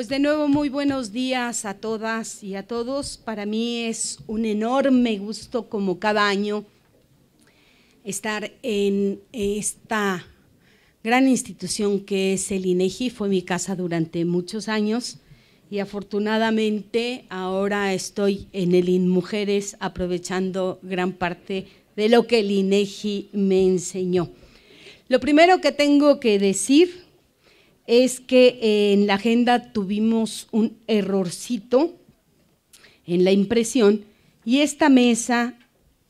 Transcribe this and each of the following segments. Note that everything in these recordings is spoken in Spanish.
Pues de nuevo muy buenos días a todas y a todos. Para mí es un enorme gusto, como cada año, estar en esta gran institución que es el INEGI. Fue mi casa durante muchos años y afortunadamente ahora estoy en el INMujeres aprovechando gran parte de lo que el INEGI me enseñó. Lo primero que tengo que decir es que en la agenda tuvimos un errorcito en la impresión y esta mesa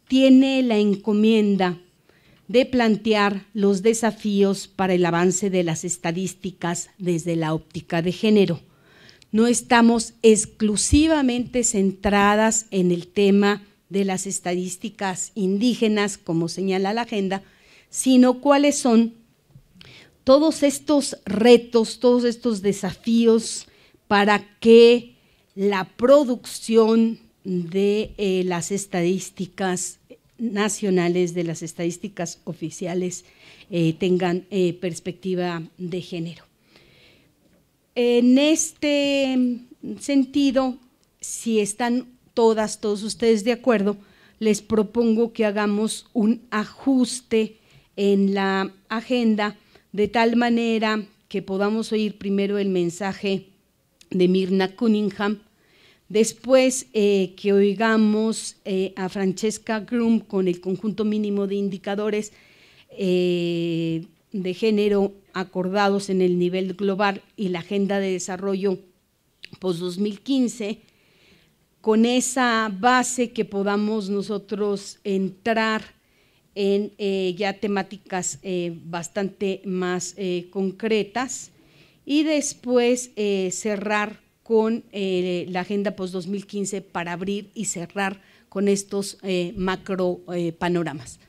tiene la encomienda de plantear los desafíos para el avance de las estadísticas desde la óptica de género. No estamos exclusivamente centradas en el tema de las estadísticas indígenas, como señala la agenda, sino cuáles son todos estos retos, todos estos desafíos para que la producción de eh, las estadísticas nacionales, de las estadísticas oficiales, eh, tengan eh, perspectiva de género. En este sentido, si están todas, todos ustedes de acuerdo, les propongo que hagamos un ajuste en la agenda de tal manera que podamos oír primero el mensaje de Mirna Cunningham, después eh, que oigamos eh, a Francesca Groom con el conjunto mínimo de indicadores eh, de género acordados en el nivel global y la Agenda de Desarrollo post-2015, con esa base que podamos nosotros entrar en eh, ya temáticas eh, bastante más eh, concretas y después cerrar con la agenda post 2015 para abrir y cerrar con estos macro panoramas.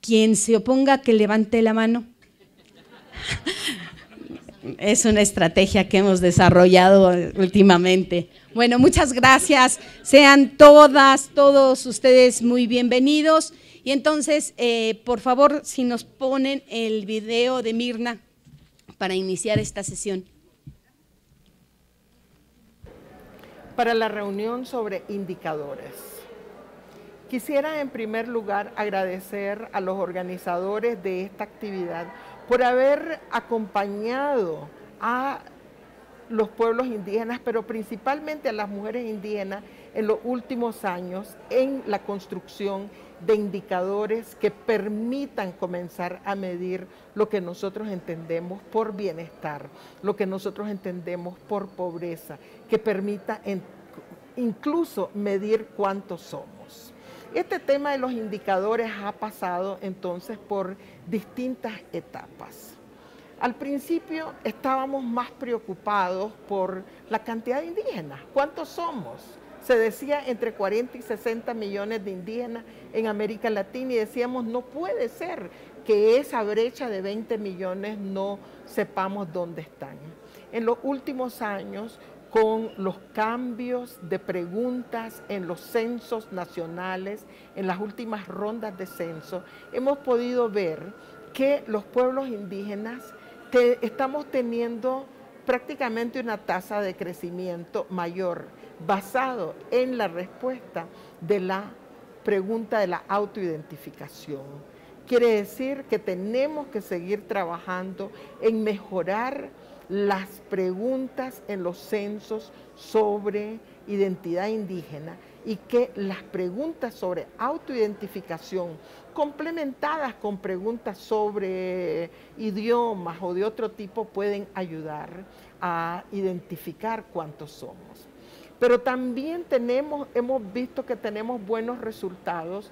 Quien se oponga que levante la mano. es una estrategia que hemos desarrollado últimamente. Bueno, muchas gracias. Sean todas, todos ustedes muy bienvenidos. Y entonces, eh, por favor, si nos ponen el video de Mirna para iniciar esta sesión. Para la reunión sobre indicadores. Quisiera en primer lugar agradecer a los organizadores de esta actividad por haber acompañado a los pueblos indígenas, pero principalmente a las mujeres indígenas en los últimos años en la construcción de indicadores que permitan comenzar a medir lo que nosotros entendemos por bienestar, lo que nosotros entendemos por pobreza, que permita incluso medir cuántos somos. Este tema de los indicadores ha pasado entonces por distintas etapas. Al principio estábamos más preocupados por la cantidad de indígenas, cuántos somos, se decía entre 40 y 60 millones de indígenas en América Latina y decíamos, no puede ser que esa brecha de 20 millones no sepamos dónde están. En los últimos años, con los cambios de preguntas en los censos nacionales, en las últimas rondas de censo, hemos podido ver que los pueblos indígenas estamos teniendo prácticamente una tasa de crecimiento mayor basado en la respuesta de la pregunta de la autoidentificación. Quiere decir que tenemos que seguir trabajando en mejorar las preguntas en los censos sobre identidad indígena y que las preguntas sobre autoidentificación complementadas con preguntas sobre idiomas o de otro tipo pueden ayudar a identificar cuántos somos. Pero también tenemos, hemos visto que tenemos buenos resultados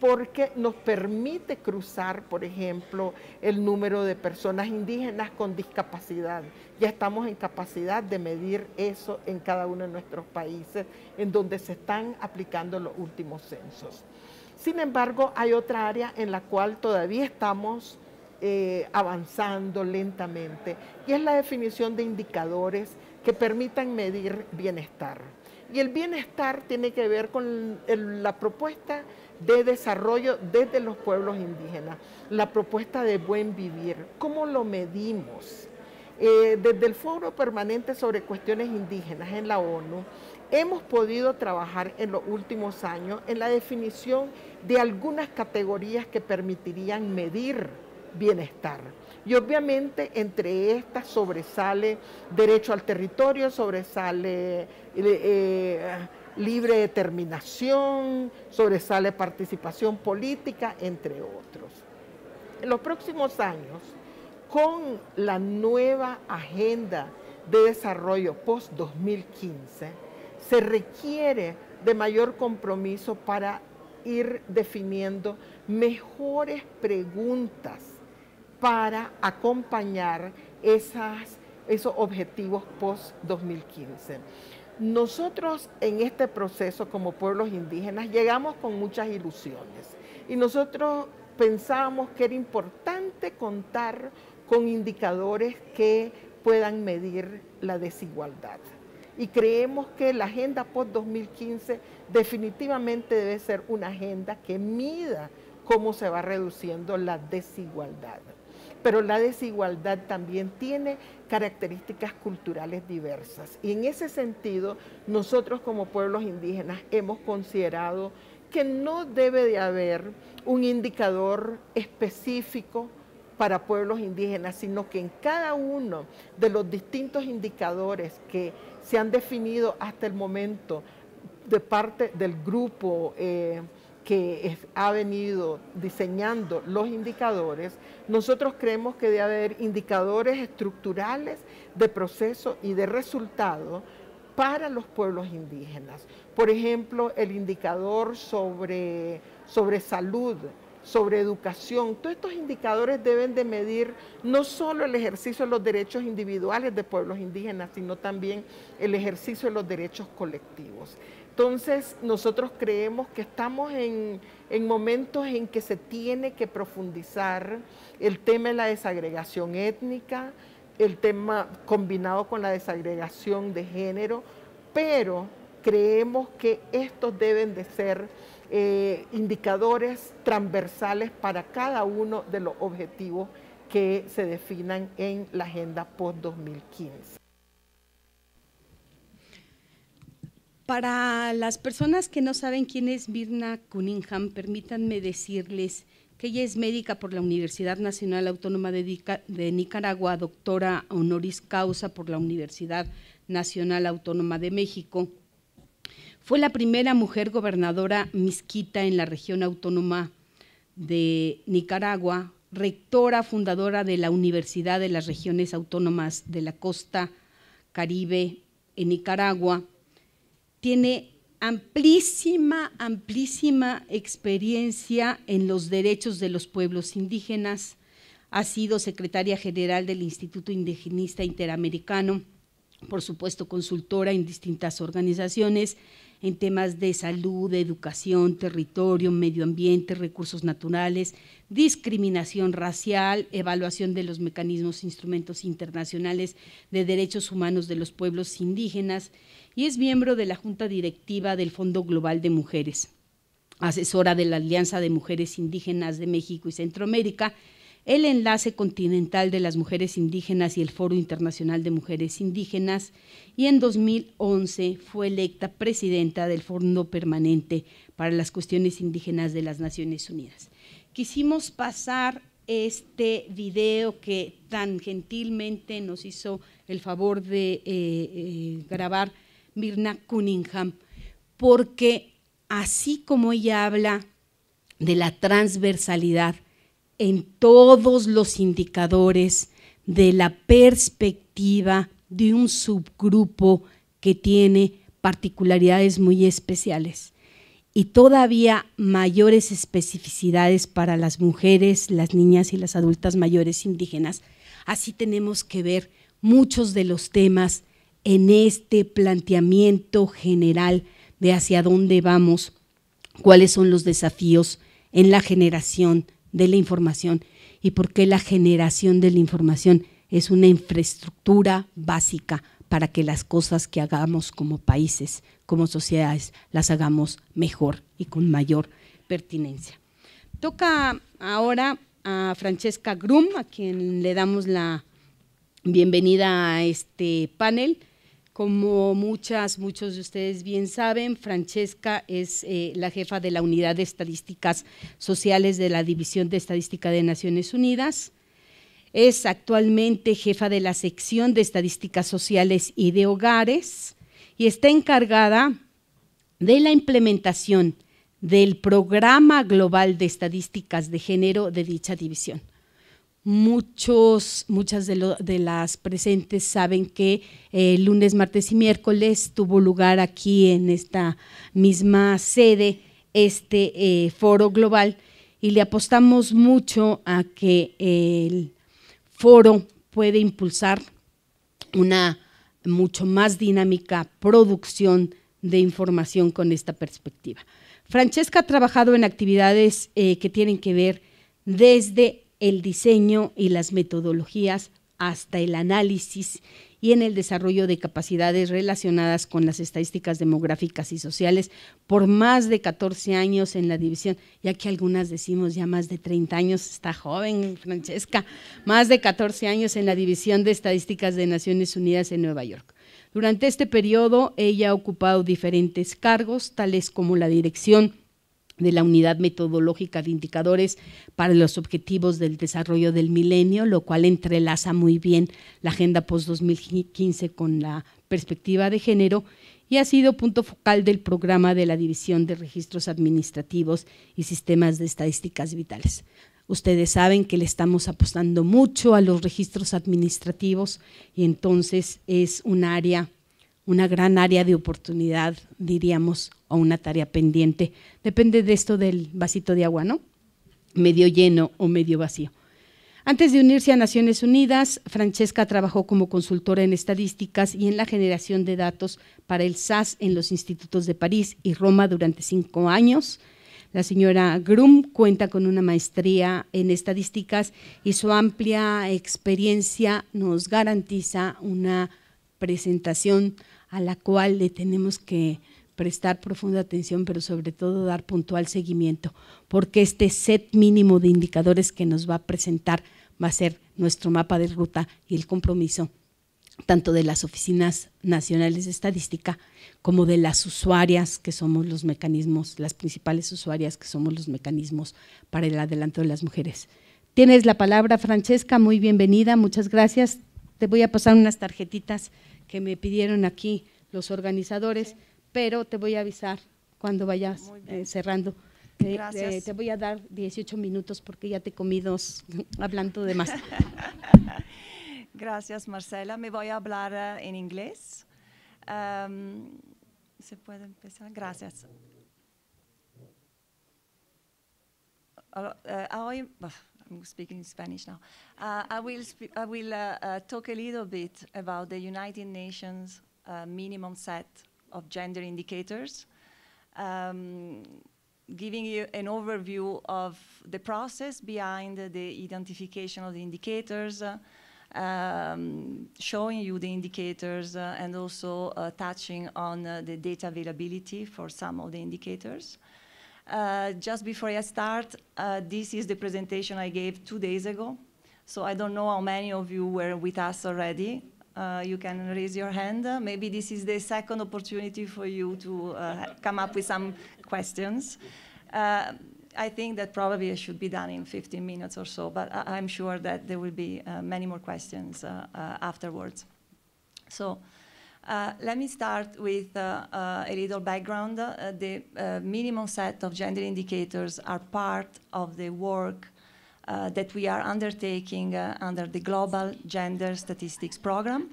porque nos permite cruzar, por ejemplo, el número de personas indígenas con discapacidad. Ya estamos en capacidad de medir eso en cada uno de nuestros países en donde se están aplicando los últimos censos. Sin embargo, hay otra área en la cual todavía estamos eh, avanzando lentamente y es la definición de indicadores que permitan medir bienestar. Y el bienestar tiene que ver con la propuesta de desarrollo desde los pueblos indígenas, la propuesta de buen vivir, cómo lo medimos. Eh, desde el Foro Permanente sobre Cuestiones Indígenas en la ONU, hemos podido trabajar en los últimos años en la definición de algunas categorías que permitirían medir bienestar. Y obviamente entre estas sobresale derecho al territorio, sobresale... Eh, eh, libre determinación, sobresale participación política, entre otros. En los próximos años, con la nueva agenda de desarrollo post-2015, se requiere de mayor compromiso para ir definiendo mejores preguntas para acompañar esos objetivos post-2015. Nosotros en este proceso como pueblos indígenas llegamos con muchas ilusiones y nosotros pensamos que era importante contar con indicadores que puedan medir la desigualdad. Y creemos que la agenda post-2015 definitivamente debe ser una agenda que mida cómo se va reduciendo la desigualdad pero la desigualdad también tiene características culturales diversas. Y en ese sentido, nosotros como pueblos indígenas hemos considerado que no debe de haber un indicador específico para pueblos indígenas, sino que en cada uno de los distintos indicadores que se han definido hasta el momento de parte del grupo eh, que ha venido diseñando los indicadores, nosotros creemos que debe haber indicadores estructurales de proceso y de resultado para los pueblos indígenas. Por ejemplo, el indicador sobre, sobre salud, sobre educación. Todos estos indicadores deben de medir no solo el ejercicio de los derechos individuales de pueblos indígenas, sino también el ejercicio de los derechos colectivos. Entonces nosotros creemos que estamos en, momentos en que se tiene que profundizar el tema de la desagregación étnica, el tema combinado con la desagregación de género, pero creemos que estos deben de ser eh, indicadores transversales para cada uno de los objetivos que se definan en la Agenda post-2015. Para las personas que no saben quién es Birna Cunningham, permítanme decirles que ella es médica por la Universidad Nacional Autónoma de, Nicaragua, doctora honoris causa por la Universidad Nacional Autónoma de México. Fue la primera mujer gobernadora misquita en la región autónoma de Nicaragua, rectora fundadora de la Universidad de las Regiones Autónomas de la Costa Caribe en Nicaragua tiene amplísima, amplísima experiencia en los derechos de los pueblos indígenas. Ha sido secretaria general del Instituto Indigenista Interamericano por supuesto, consultora en distintas organizaciones en temas de salud, educación, territorio, medio ambiente, recursos naturales, discriminación racial, evaluación de los mecanismos e instrumentos internacionales de derechos humanos de los pueblos indígenas y es miembro de la Junta Directiva del Fondo Global de Mujeres, asesora de la Alianza de Mujeres Indígenas de México y Centroamérica el Enlace Continental de las Mujeres Indígenas y el Foro Internacional de Mujeres Indígenas y en 2011 fue electa presidenta del Fondo Permanente para las Cuestiones Indígenas de las Naciones Unidas. Quisimos pasar este video que tan gentilmente nos hizo el favor de eh, eh, grabar Mirna Cunningham, porque así como ella habla de la transversalidad en todos los indicadores de la perspectiva de un subgrupo que tiene particularidades muy especiales y todavía mayores especificidades para las mujeres, las niñas y las adultas mayores indígenas. Así tenemos que ver muchos de los temas en este planteamiento general de hacia dónde vamos, cuáles son los desafíos en la generación de la información y por qué la generación de la información es una infraestructura básica para que las cosas que hagamos como países, como sociedades, las hagamos mejor y con mayor pertinencia. Toca ahora a Francesca Grum, a quien le damos la bienvenida a este panel. Como muchas, muchos de ustedes bien saben, Francesca es eh, la jefa de la Unidad de Estadísticas Sociales de la División de Estadística de Naciones Unidas. Es actualmente jefa de la sección de Estadísticas Sociales y de Hogares y está encargada de la implementación del Programa Global de Estadísticas de Género de dicha división. Muchos, muchas de, las presentes saben que el eh, lunes, martes y miércoles tuvo lugar aquí en esta misma sede este eh, foro global y le apostamos mucho a que el foro puede impulsar una mucho más dinámica producción de información con esta perspectiva. Francesca ha trabajado en actividades eh, que tienen que ver desde el diseño y las metodologías hasta el análisis y en el desarrollo de capacidades relacionadas con las estadísticas demográficas y sociales por más de 14 años en la división, ya que algunas decimos ya más de 30 años, está joven Francesca, más de 14 años en la división de estadísticas de Naciones Unidas en Nueva York. Durante este periodo ella ha ocupado diferentes cargos, tales como la dirección de la unidad metodológica de indicadores para los objetivos del desarrollo del milenio, lo cual entrelaza muy bien la agenda post-2015 con la perspectiva de género y ha sido punto focal del programa de la División de Registros Administrativos y Sistemas de Estadísticas Vitales. Ustedes saben que le estamos apostando mucho a los registros administrativos y entonces es un área, una gran área de oportunidad, diríamos, una tarea pendiente. Depende de esto del vasito de agua, ¿no? Medio lleno o medio vacío. Antes de unirse a Naciones Unidas, Francesca trabajó como consultora en estadísticas y en la generación de datos para el SAS en los institutos de París y Roma durante cinco años. La señora Grum cuenta con una maestría en estadísticas y su amplia experiencia nos garantiza una presentación a la cual le tenemos que prestar profunda atención, pero sobre todo dar puntual seguimiento, porque este set mínimo de indicadores que nos va a presentar va a ser nuestro mapa de ruta y el compromiso tanto de las oficinas nacionales de estadística como de las usuarias que somos los mecanismos, las principales usuarias que somos los mecanismos para el adelanto de las mujeres. Tienes la palabra, Francesca, muy bienvenida, muchas gracias. Te voy a pasar unas tarjetitas que me pidieron aquí los organizadores pero te voy a avisar cuando vayas eh, cerrando. Eh, eh, te voy a dar 18 minutos porque ya te comí dos hablando de más. Gracias, Marcela. Me voy a hablar en inglés. ¿Se puede empezar? Gracias. Uh, I, I'm speaking in Spanish now. I will, I uh, will uh, talk a little bit about the United Nations uh, minimum set of gender indicators, um, giving you an overview of the process behind the identification of the indicators, uh, um, showing you the indicators uh, and also uh, touching on uh, the data availability for some of the indicators. Uh, just before I start, uh, this is the presentation I gave two days ago. So I don't know how many of you were with us already, uh, you can raise your hand. Uh, maybe this is the second opportunity for you to uh, come up with some questions. Uh, I think that probably it should be done in 15 minutes or so, but I am sure that there will be uh, many more questions uh, afterwards. So let me start with a little background. the minimum set of gender indicators are part of the work uh, that we are undertaking uh, under the Global Gender Statistics Program.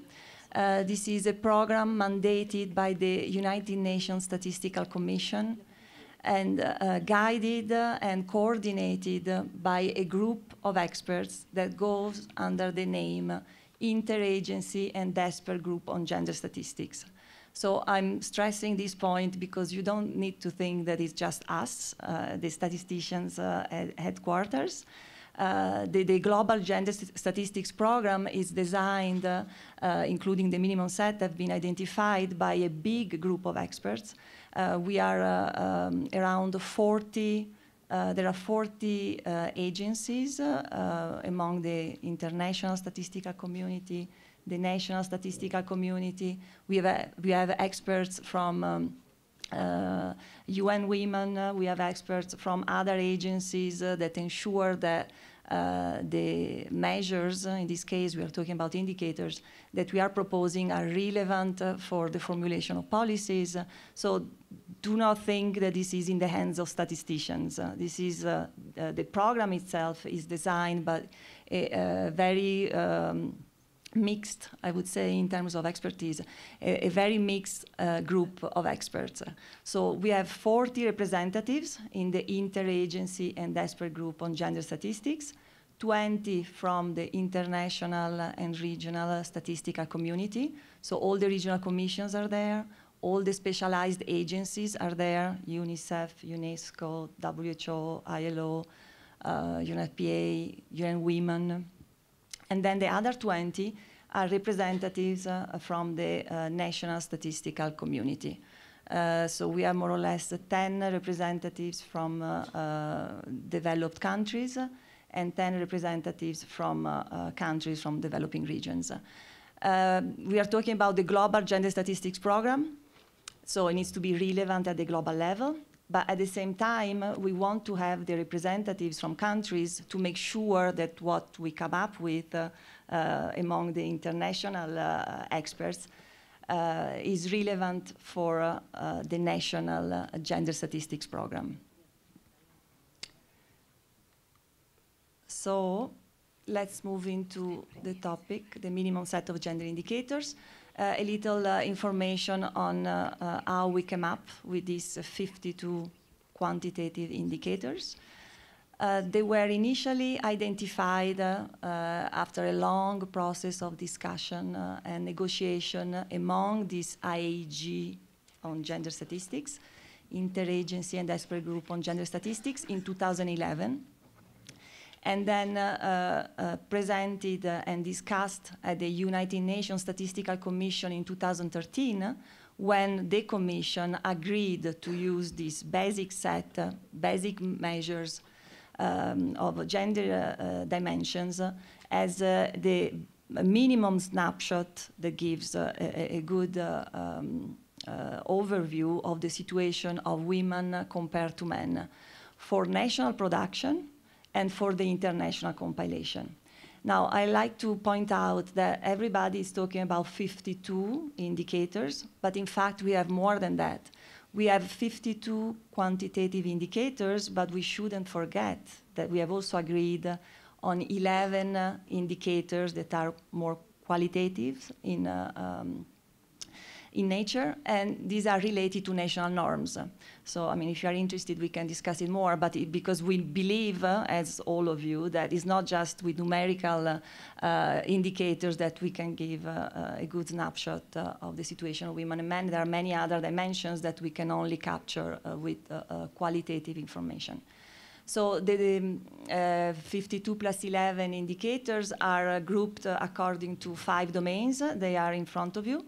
Uh, this is a program mandated by the United Nations Statistical Commission and uh, guided uh, and coordinated by a group of experts that goes under the name Interagency and Desper Group on Gender Statistics. So I'm stressing this point because you don't need to think that it's just us, uh, the statisticians at headquarters uh, the, the, global gender st statistics program is designed, uh, uh, including the minimum set, have been identified by a big group of experts. Uh, we are uh, um, around 40, uh, there are 40 agencies among the international statistical community, the national statistical community. We have, we have experts from um, uh, UN Women, uh, we have experts from other agencies uh, that ensure that uh, the measures, uh, in this case we are talking about indicators, that we are proposing are relevant uh, for the formulation of policies. So do not think that this is in the hands of statisticians. this is, the program itself is designed by a, a very um, mixed, I would say, in terms of expertise, a, a very mixed uh, group of experts. So we have 40 representatives in the interagency and expert group on gender statistics, 20 from the international and regional statistical community. So all the regional commissions are there, all the specialized agencies are there, UNICEF, UNESCO, WHO, ILO, uh, UNFPA, UN Women, and then the other 20 are representatives uh, from the uh, national statistical community. Uh, so we have more or less 10 representatives from uh, uh, developed countries and 10 representatives from uh, countries from developing regions. we are talking about the global gender statistics program, so it needs to be relevant at the global level. But at the same time, we want to have the representatives from countries to make sure that what we come up with uh, uh, among the international uh, experts uh, is relevant for uh, uh, the national gender statistics program. So let's move into the topic, the minimum set of gender indicators. Uh, a little uh, information on uh, how we came up with these 52 quantitative indicators. they were initially identified after a long process of discussion and negotiation among this IAG on gender statistics, Interagency and Expert Group on Gender Statistics in 2011 and then uh, uh, uh, presented and discussed at the United Nations Statistical Commission in 2013 when the Commission agreed to use this basic set, uh, basic measures um, of gender uh, uh, dimensions as the minimum snapshot that gives a, a, good um, overview of the situation of women compared to men for national production and for the international compilation. Now, I like to point out that everybody is talking about 52 indicators, but in fact, we have more than that. We have 52 quantitative indicators, but we shouldn't forget that we have also agreed on 11 indicators that are more qualitative in uh, um, in nature, and these are related to national norms. So, I mean, if you are interested, we can discuss it more, but it, because we believe, uh, as all of you, that it's not just with numerical uh, uh indicators that we can give uh, uh, a good snapshot of the situation of women and men. There are many other dimensions that we can only capture with qualitative information. So the, um, uh, 52 plus 11 indicators are grouped according to five domains. They are in front of you.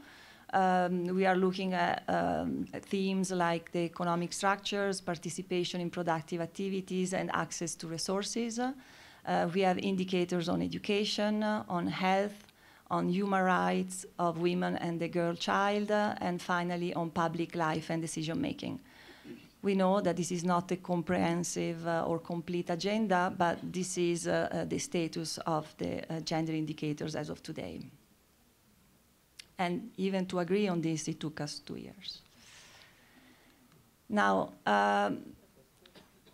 Um, we are looking at um, themes like the economic structures, participation in productive activities, and access to resources. Uh, we have indicators on education, uh, on health, on human rights of women and the girl child, uh, and finally on public life and decision making. We know that this is not a comprehensive uh, or complete agenda, but this is uh, the status of the gender indicators as of today. And even to agree on this, it took us two years. Now, um,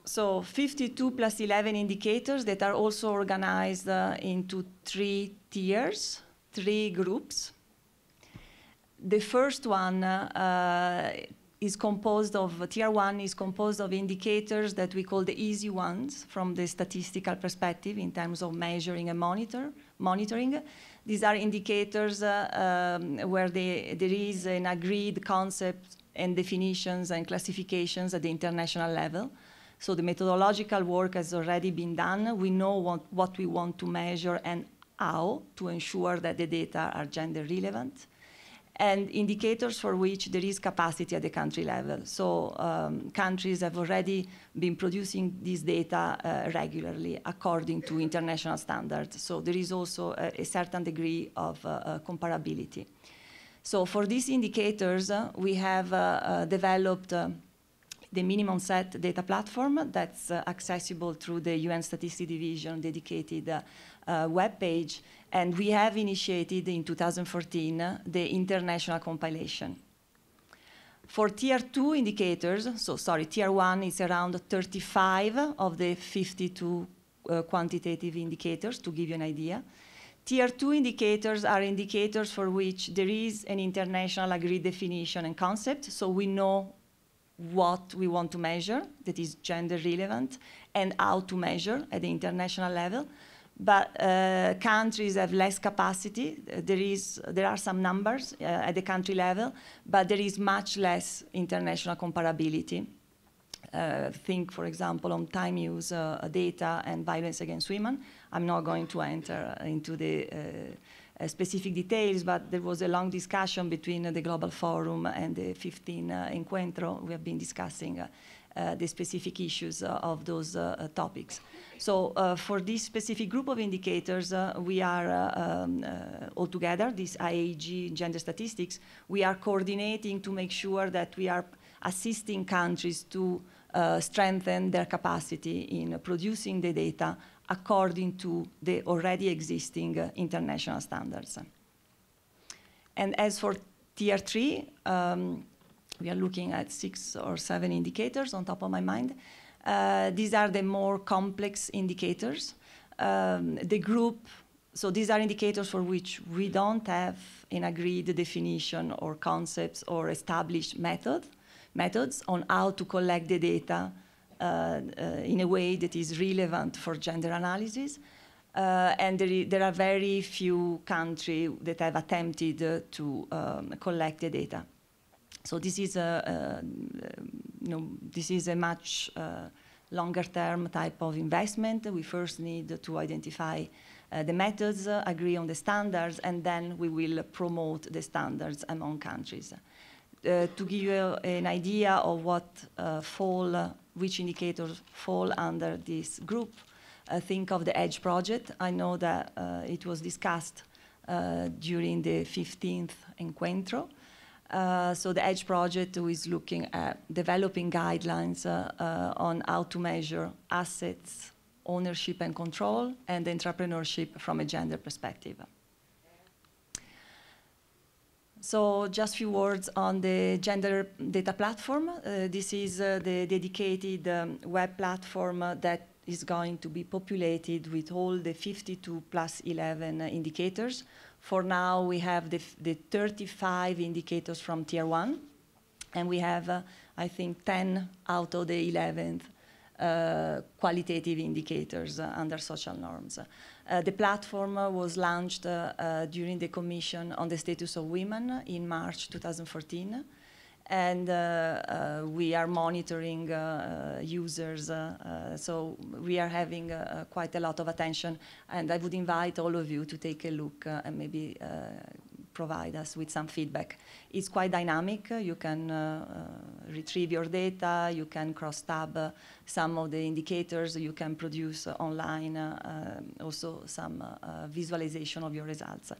so 52 plus 11 indicators that are also organized uh, into three tiers, three groups. The first one uh, uh is composed of uh, tier one is composed of indicators that we call the easy ones from the statistical perspective in terms of measuring and monitor monitoring. These are indicators uh, um, where they, there is an agreed concept and definitions and classifications at the international level. So the methodological work has already been done. We know what, what we want to measure and how to ensure that the data are gender relevant and indicators for which there is capacity at the country level. So um, countries have already been producing this data uh, regularly according to international standards. So there is also a, a certain degree of uh, uh comparability. So for these indicators, uh, we have uh, uh, developed the minimum set data platform that's accessible through the UN Statistics Division dedicated uh, web page and we have initiated in 2014 the international compilation. For tier two indicators, so sorry, tier one is around 35 of the 52 uh, quantitative indicators, to give you an idea. Tier two indicators are indicators for which there is an international agreed definition and concept, so we know what we want to measure, that is gender relevant, and how to measure at the international level but uh, countries have less capacity. There, is, there are some numbers uh, at the country level, but there is much less international comparability. Uh, think, for example, on time use uh, data and violence against women. I'm not going to enter uh, into the uh, specific details, but there was a long discussion between the Global Forum and the 15 Encuentro. We have been discussing uh, the specific issues uh, of those uh, topics. So for this specific group of indicators, we are um, together. this IAG gender statistics, we are coordinating to make sure that we are assisting countries to uh, strengthen their capacity in producing the data according to the already existing uh, international standards. And as for tier three, um, we are looking at six or seven indicators on top of my mind. Uh, these are the more complex indicators. Um, the group, so these are indicators for which we don't have an agreed definition or concepts or established method, methods on how to collect the data uh, uh, in a way that is relevant for gender analysis. Uh, and there, there, are very few countries that have attempted uh, to um, collect the data. So this is a, a you know, this is a much uh, longer term type of investment. We first need to identify uh, the methods, uh, agree on the standards, and then we will promote the standards among countries. Uh, to give you an idea of what uh, fall, which indicators fall under this group, uh, think of the EDGE project. I know that it was discussed during the 15th Encuentro. Uh, so the EDGE project is looking at developing guidelines uh, uh, on how to measure assets, ownership and control, and entrepreneurship from a gender perspective. So just a few words on the gender data platform. Uh, this is uh, the dedicated um, web platform that is going to be populated with all the 52 plus 11 indicators for now, we have the, the 35 indicators from tier one, and we have, uh, I think, 10 out of the 11 uh, qualitative indicators uh, under social norms. Uh, the platform uh, was launched uh, during the Commission on the Status of Women in March 2014 and uh, uh, we are monitoring uh, users. so we are having quite a lot of attention, and I would invite all of you to take a look and maybe provide us with some feedback. It's quite dynamic. You can uh, uh, retrieve your data, you can cross-tab uh, some of the indicators, you can produce online um, also some visualization of your results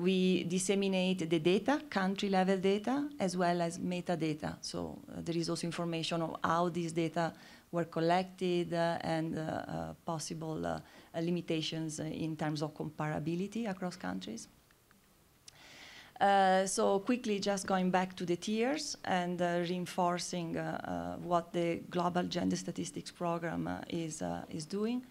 we disseminate the data, country level data, as well as metadata. So uh, there is also information on how these data were collected uh, and uh, uh possible uh, limitations in terms of comparability across countries. Uh, so quickly, just going back to the tiers and reinforcing what the Global Gender Statistics Program is, is doing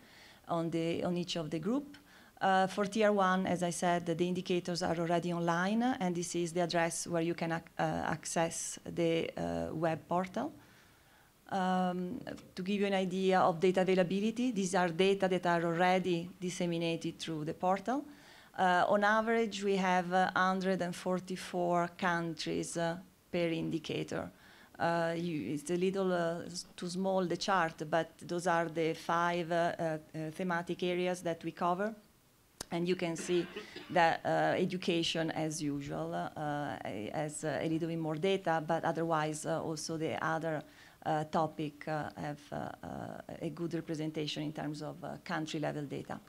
on, the, on each of the group. Uh, for tier one, as I said, the indicators are already online, and this is the address where you can ac uh, access the uh, web portal. Um, to give you an idea of data availability, these are data that are already disseminated through the portal. Uh, on average, we have 144 uh, countries uh, per indicator. Uh, you, it's a little uh, too small the chart, but those are the five uh, thematic areas that we cover. And you can see that uh, education, as usual, uh, has uh, a little bit more data, but otherwise uh, also the other uh, topic uh, have a good representation in terms of country-level data.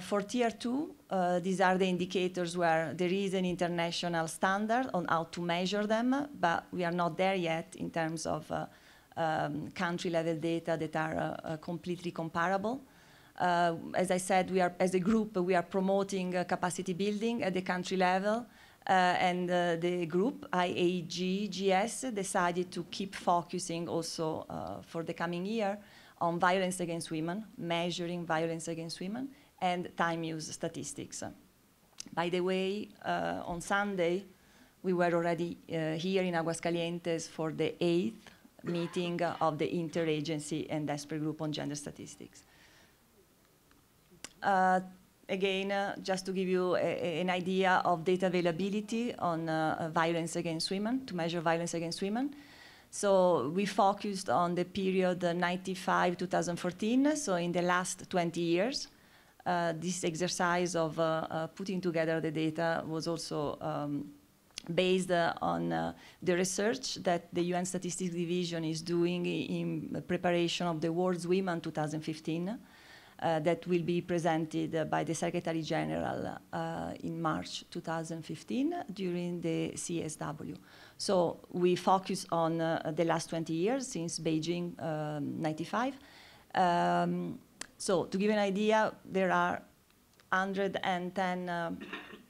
for tier two, these are the indicators where there is an international standard on how to measure them, but we are not there yet in terms of um, country-level data that are completely comparable. Uh, as I said, we are, as a group, we are promoting uh, capacity building at the country level. Uh, and uh, the group, IAGGS, decided to keep focusing also uh, for the coming year on violence against women, measuring violence against women, and time use statistics. By the way, on Sunday, we were already here in Aguascalientes for the eighth meeting of the interagency and expert group on gender statistics. Uh, again, uh, just to give you a, a, an idea of data availability on uh, violence against women, to measure violence against women. So we focused on the period 95-2014, so in the last 20 years. Uh, this exercise of uh, uh, putting together the data was also um, based on the research that the UN Statistics Division is doing in preparation of the World's Women 2015. Uh, that will be presented uh, by the Secretary General uh, in March 2015 during the CSW. So we focus on the last 20 years since Beijing um, 95. Um, so to give an idea, there are 110 uh,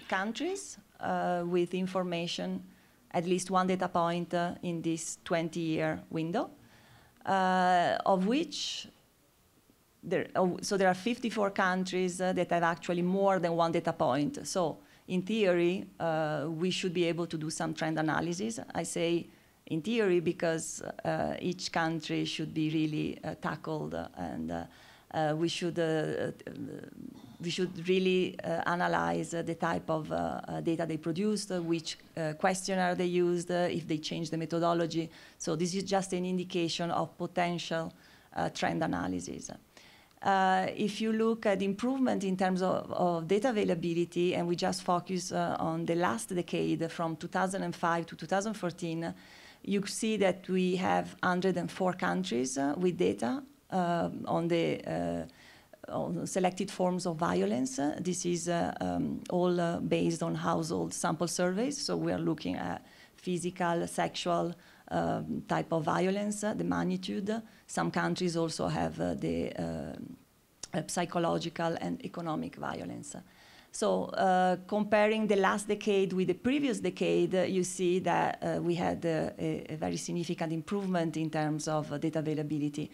countries uh, with information, at least one data point uh, in this 20-year window, of which there, uh, so there are 54 countries uh, that have actually more than one data point. So in theory, uh, we should be able to do some trend analysis. I say in theory because uh, each country should be really uh, tackled uh, and we should we should really analyze the type of data they produced, which questionnaire they used, if they changed the methodology. So this is just an indication of potential trend analysis. Uh, if you look at improvement in terms of, of data availability, and we just focus uh, on the last decade from 2005 to 2014, you see that we have 104 countries uh, with data uh, on the uh, on selected forms of violence. This is uh, um, all based on household sample surveys, so we are looking at physical, sexual, um, type of violence, the magnitude. Some countries also have uh, the uh, uh, psychological and economic violence. So uh, comparing the last decade with the previous decade, uh, you see that uh, we had a, a, very significant improvement in terms of data availability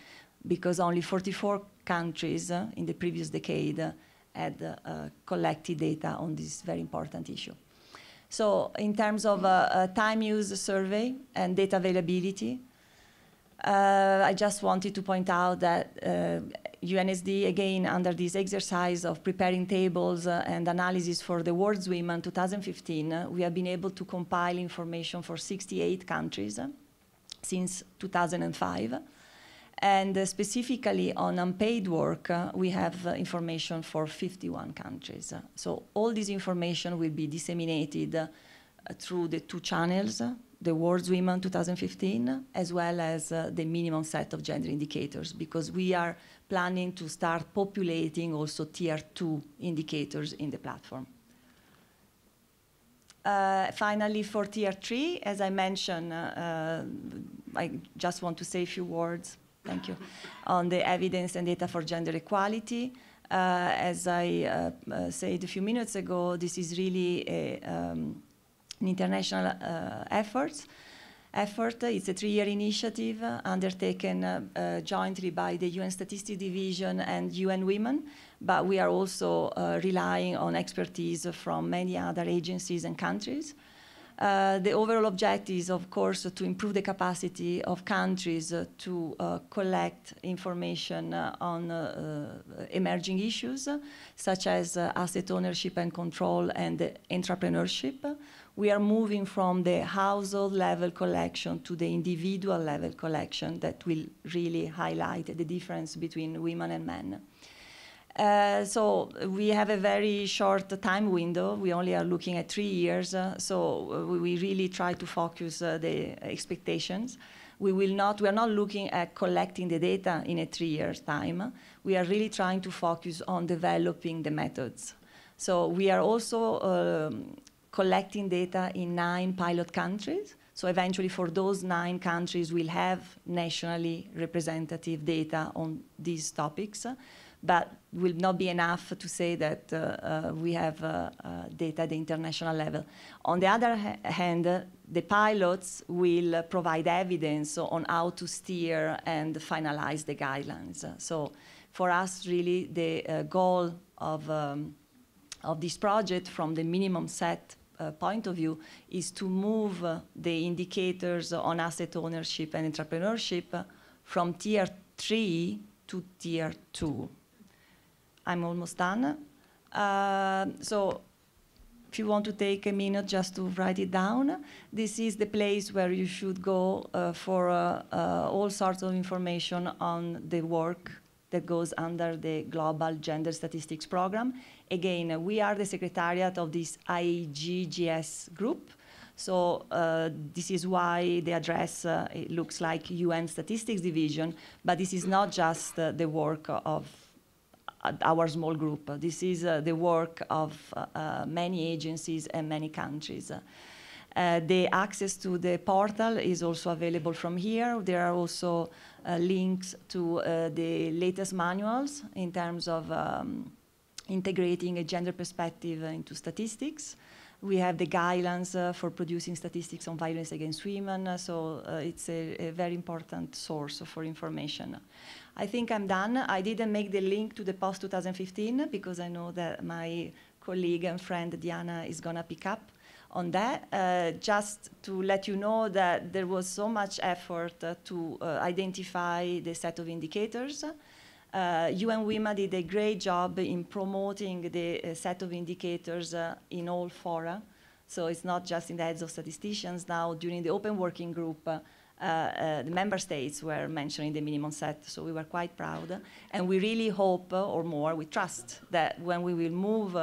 because only 44 countries in the previous decade had collected data on this very important issue. So in terms of time use survey and data availability, uh, I just wanted to point out that UNSD, uh, again, under this exercise of preparing tables uh, and analysis for the World's Women 2015, uh, we have been able to compile information for 68 countries uh, since 2005. And uh, specifically on unpaid work, uh, we have uh, information for 51 countries. So all this information will be disseminated uh, through the two channels, the World's Women 2015, as well as uh, the minimum set of gender indicators, because we are planning to start populating also tier two indicators in the platform. Uh, finally, for tier three, as I mentioned, uh, uh I just want to say a few words thank you, on the evidence and data for gender equality. Uh, as I uh, uh, said a few minutes ago, this is really a, um, an international uh, effort. Effort. It's a three-year initiative uh, undertaken uh, jointly by the UN Statistics Division and UN Women, but we are also relying on expertise from many other agencies and countries. Uh, the overall objective is, of course, to improve the capacity of countries uh, to uh, collect information uh, on uh, emerging issues, such as asset ownership and control and entrepreneurship. We are moving from the household level collection to the individual level collection that will really highlight the difference between women and men. Uh, so we have a very short time window. We only are looking at three years. Uh, so uh, we, we, really try to focus uh, the expectations. We will not. We are not looking at collecting the data in a three years time. We are really trying to focus on developing the methods. So we are also um, collecting data in nine pilot countries. So eventually, for those nine countries, we'll have nationally representative data on these topics but will not be enough to say that uh, uh we have uh, uh, data at the international level. On the other ha hand, the pilots will provide evidence on how to steer and finalize the guidelines. So for us, really, the goal of, um, of this project from the minimum set uh, point of view is to move uh, the indicators on asset ownership and entrepreneurship from tier 3 to tier 2. I'm almost done. Uh, so if you want to take a minute just to write it down, this is the place where you should go uh, for uh, uh all sorts of information on the work that goes under the Global Gender Statistics Program. Again, uh, we are the secretariat of this IGGS group. So uh, this is why the address uh, looks like UN Statistics Division, but this is not just uh, the work of uh, our small group. This is uh, the work of uh, many agencies and many countries. Uh, the access to the portal is also available from here. There are also uh, links to uh, the latest manuals in terms of um, integrating a gender perspective into statistics. We have the guidelines for producing statistics on violence against women, so it's a, a, very important source for information. I think I'm done. I didn't make the link to the post 2015 because I know that my colleague and friend Diana is going to pick up on that. Uh, just to let you know that there was so much effort uh, to uh, identify the set of indicators. UN uh, WIMA did a great job in promoting the uh, set of indicators uh, in all fora. So it's not just in the heads of statisticians. Now, during the open working group, uh, uh, the member states were mentioning the minimum set, so we were quite proud. And we really hope, uh, or more, we trust that when we will move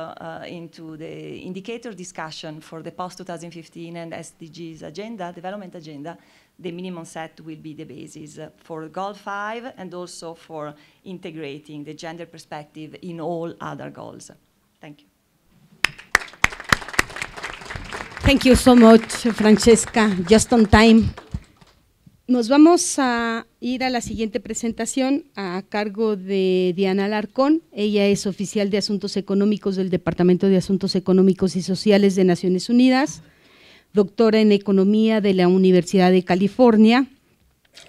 into the indicator discussion for the post-2015 and SDGs agenda, development agenda, the minimum set will be the basis for goal five and also for integrating the gender perspective in all other goals. Thank you. Thank you so much, Francesca. Just on time. Nos vamos a ir a la siguiente presentación a cargo de Diana Alarcón. Ella es oficial de Asuntos Económicos del Departamento de Asuntos Económicos y Sociales de Naciones Unidas, doctora en Economía de la Universidad de California,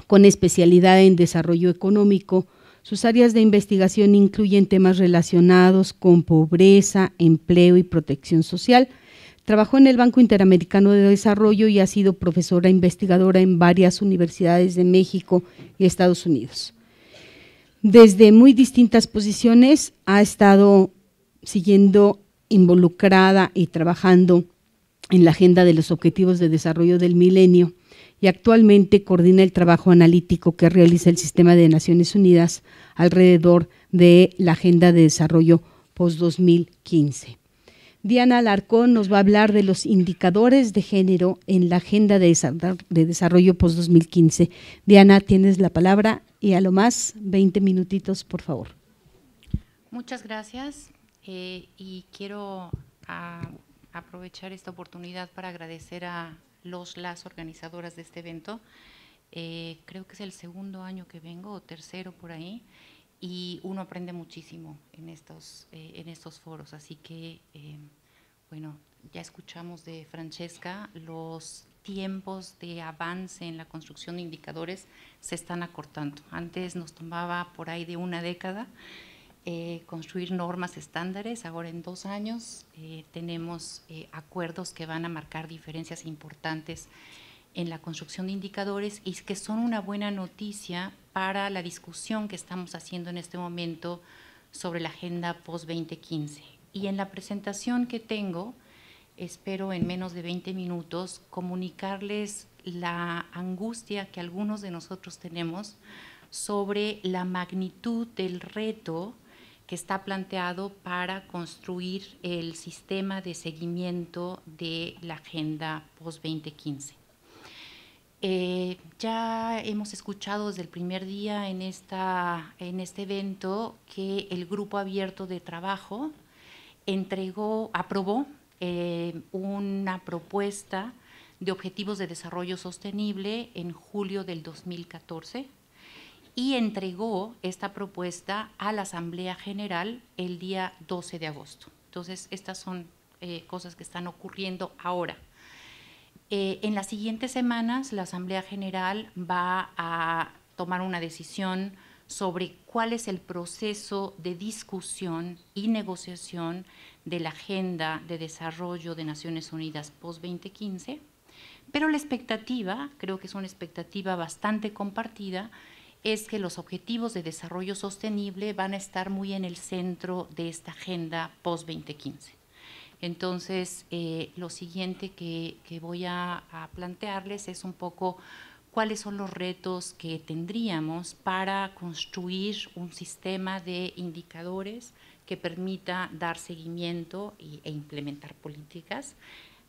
con especialidad en Desarrollo Económico. Sus áreas de investigación incluyen temas relacionados con pobreza, empleo y protección social – Trabajó en el Banco Interamericano de Desarrollo y ha sido profesora investigadora en varias universidades de México y Estados Unidos. Desde muy distintas posiciones ha estado siguiendo involucrada y trabajando en la agenda de los objetivos de desarrollo del milenio y actualmente coordina el trabajo analítico que realiza el sistema de Naciones Unidas alrededor de la agenda de desarrollo post-2015. Diana Alarcón nos va a hablar de los indicadores de género en la Agenda de, Desarrollo Post-2015. Diana, tienes la palabra y a lo más 20 minutitos, por favor. Muchas gracias eh, y quiero ah, aprovechar esta oportunidad para agradecer a los, las organizadoras de este evento. Eh, creo que es el segundo año que vengo o tercero por ahí y uno aprende muchísimo en estos, eh, en estos foros. Así que, eh, bueno, ya escuchamos de Francesca, los tiempos de avance en la construcción de indicadores se están acortando. Antes nos tomaba por ahí de una década eh, construir normas estándares, ahora en dos años tenemos acuerdos que van a marcar diferencias importantes en la construcción de indicadores y que son una buena noticia para la discusión que estamos haciendo en este momento sobre la agenda post-2015. Y en la presentación que tengo, espero en menos de 20 minutos comunicarles la angustia que algunos de nosotros tenemos sobre la magnitud del reto que está planteado para construir el sistema de seguimiento de la agenda post-2015. Eh, ya hemos escuchado desde el primer día en, este evento que el Grupo Abierto de Trabajo entregó, aprobó eh, una propuesta de Objetivos de Desarrollo Sostenible en julio del 2014 y entregó esta propuesta a la Asamblea General el día 12 de agosto. Entonces, estas son eh, cosas que están ocurriendo ahora. Eh, en las siguientes semanas, la Asamblea General va a tomar una decisión sobre cuál es el proceso de discusión y negociación de la Agenda de Desarrollo de Naciones Unidas post-2015, pero la expectativa, creo que es una expectativa bastante compartida, es que los objetivos de desarrollo sostenible van a estar muy en el centro de esta agenda post-2015. Entonces, eh, lo siguiente que, voy a, plantearles es un poco cuáles son los retos que tendríamos para construir un sistema de indicadores que permita dar seguimiento e implementar políticas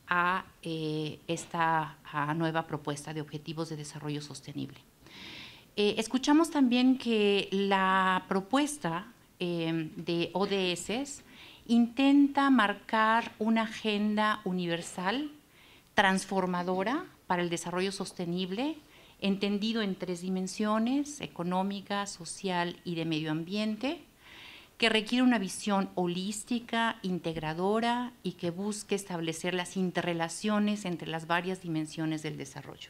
a eh, esta nueva propuesta de objetivos de desarrollo sostenible. Eh, escuchamos también que la propuesta de ODS intenta marcar una agenda universal, transformadora para el desarrollo sostenible, entendido en tres dimensiones, económica, social y de medio ambiente, que requiere una visión holística, integradora y que busque establecer las interrelaciones entre las varias dimensiones del desarrollo.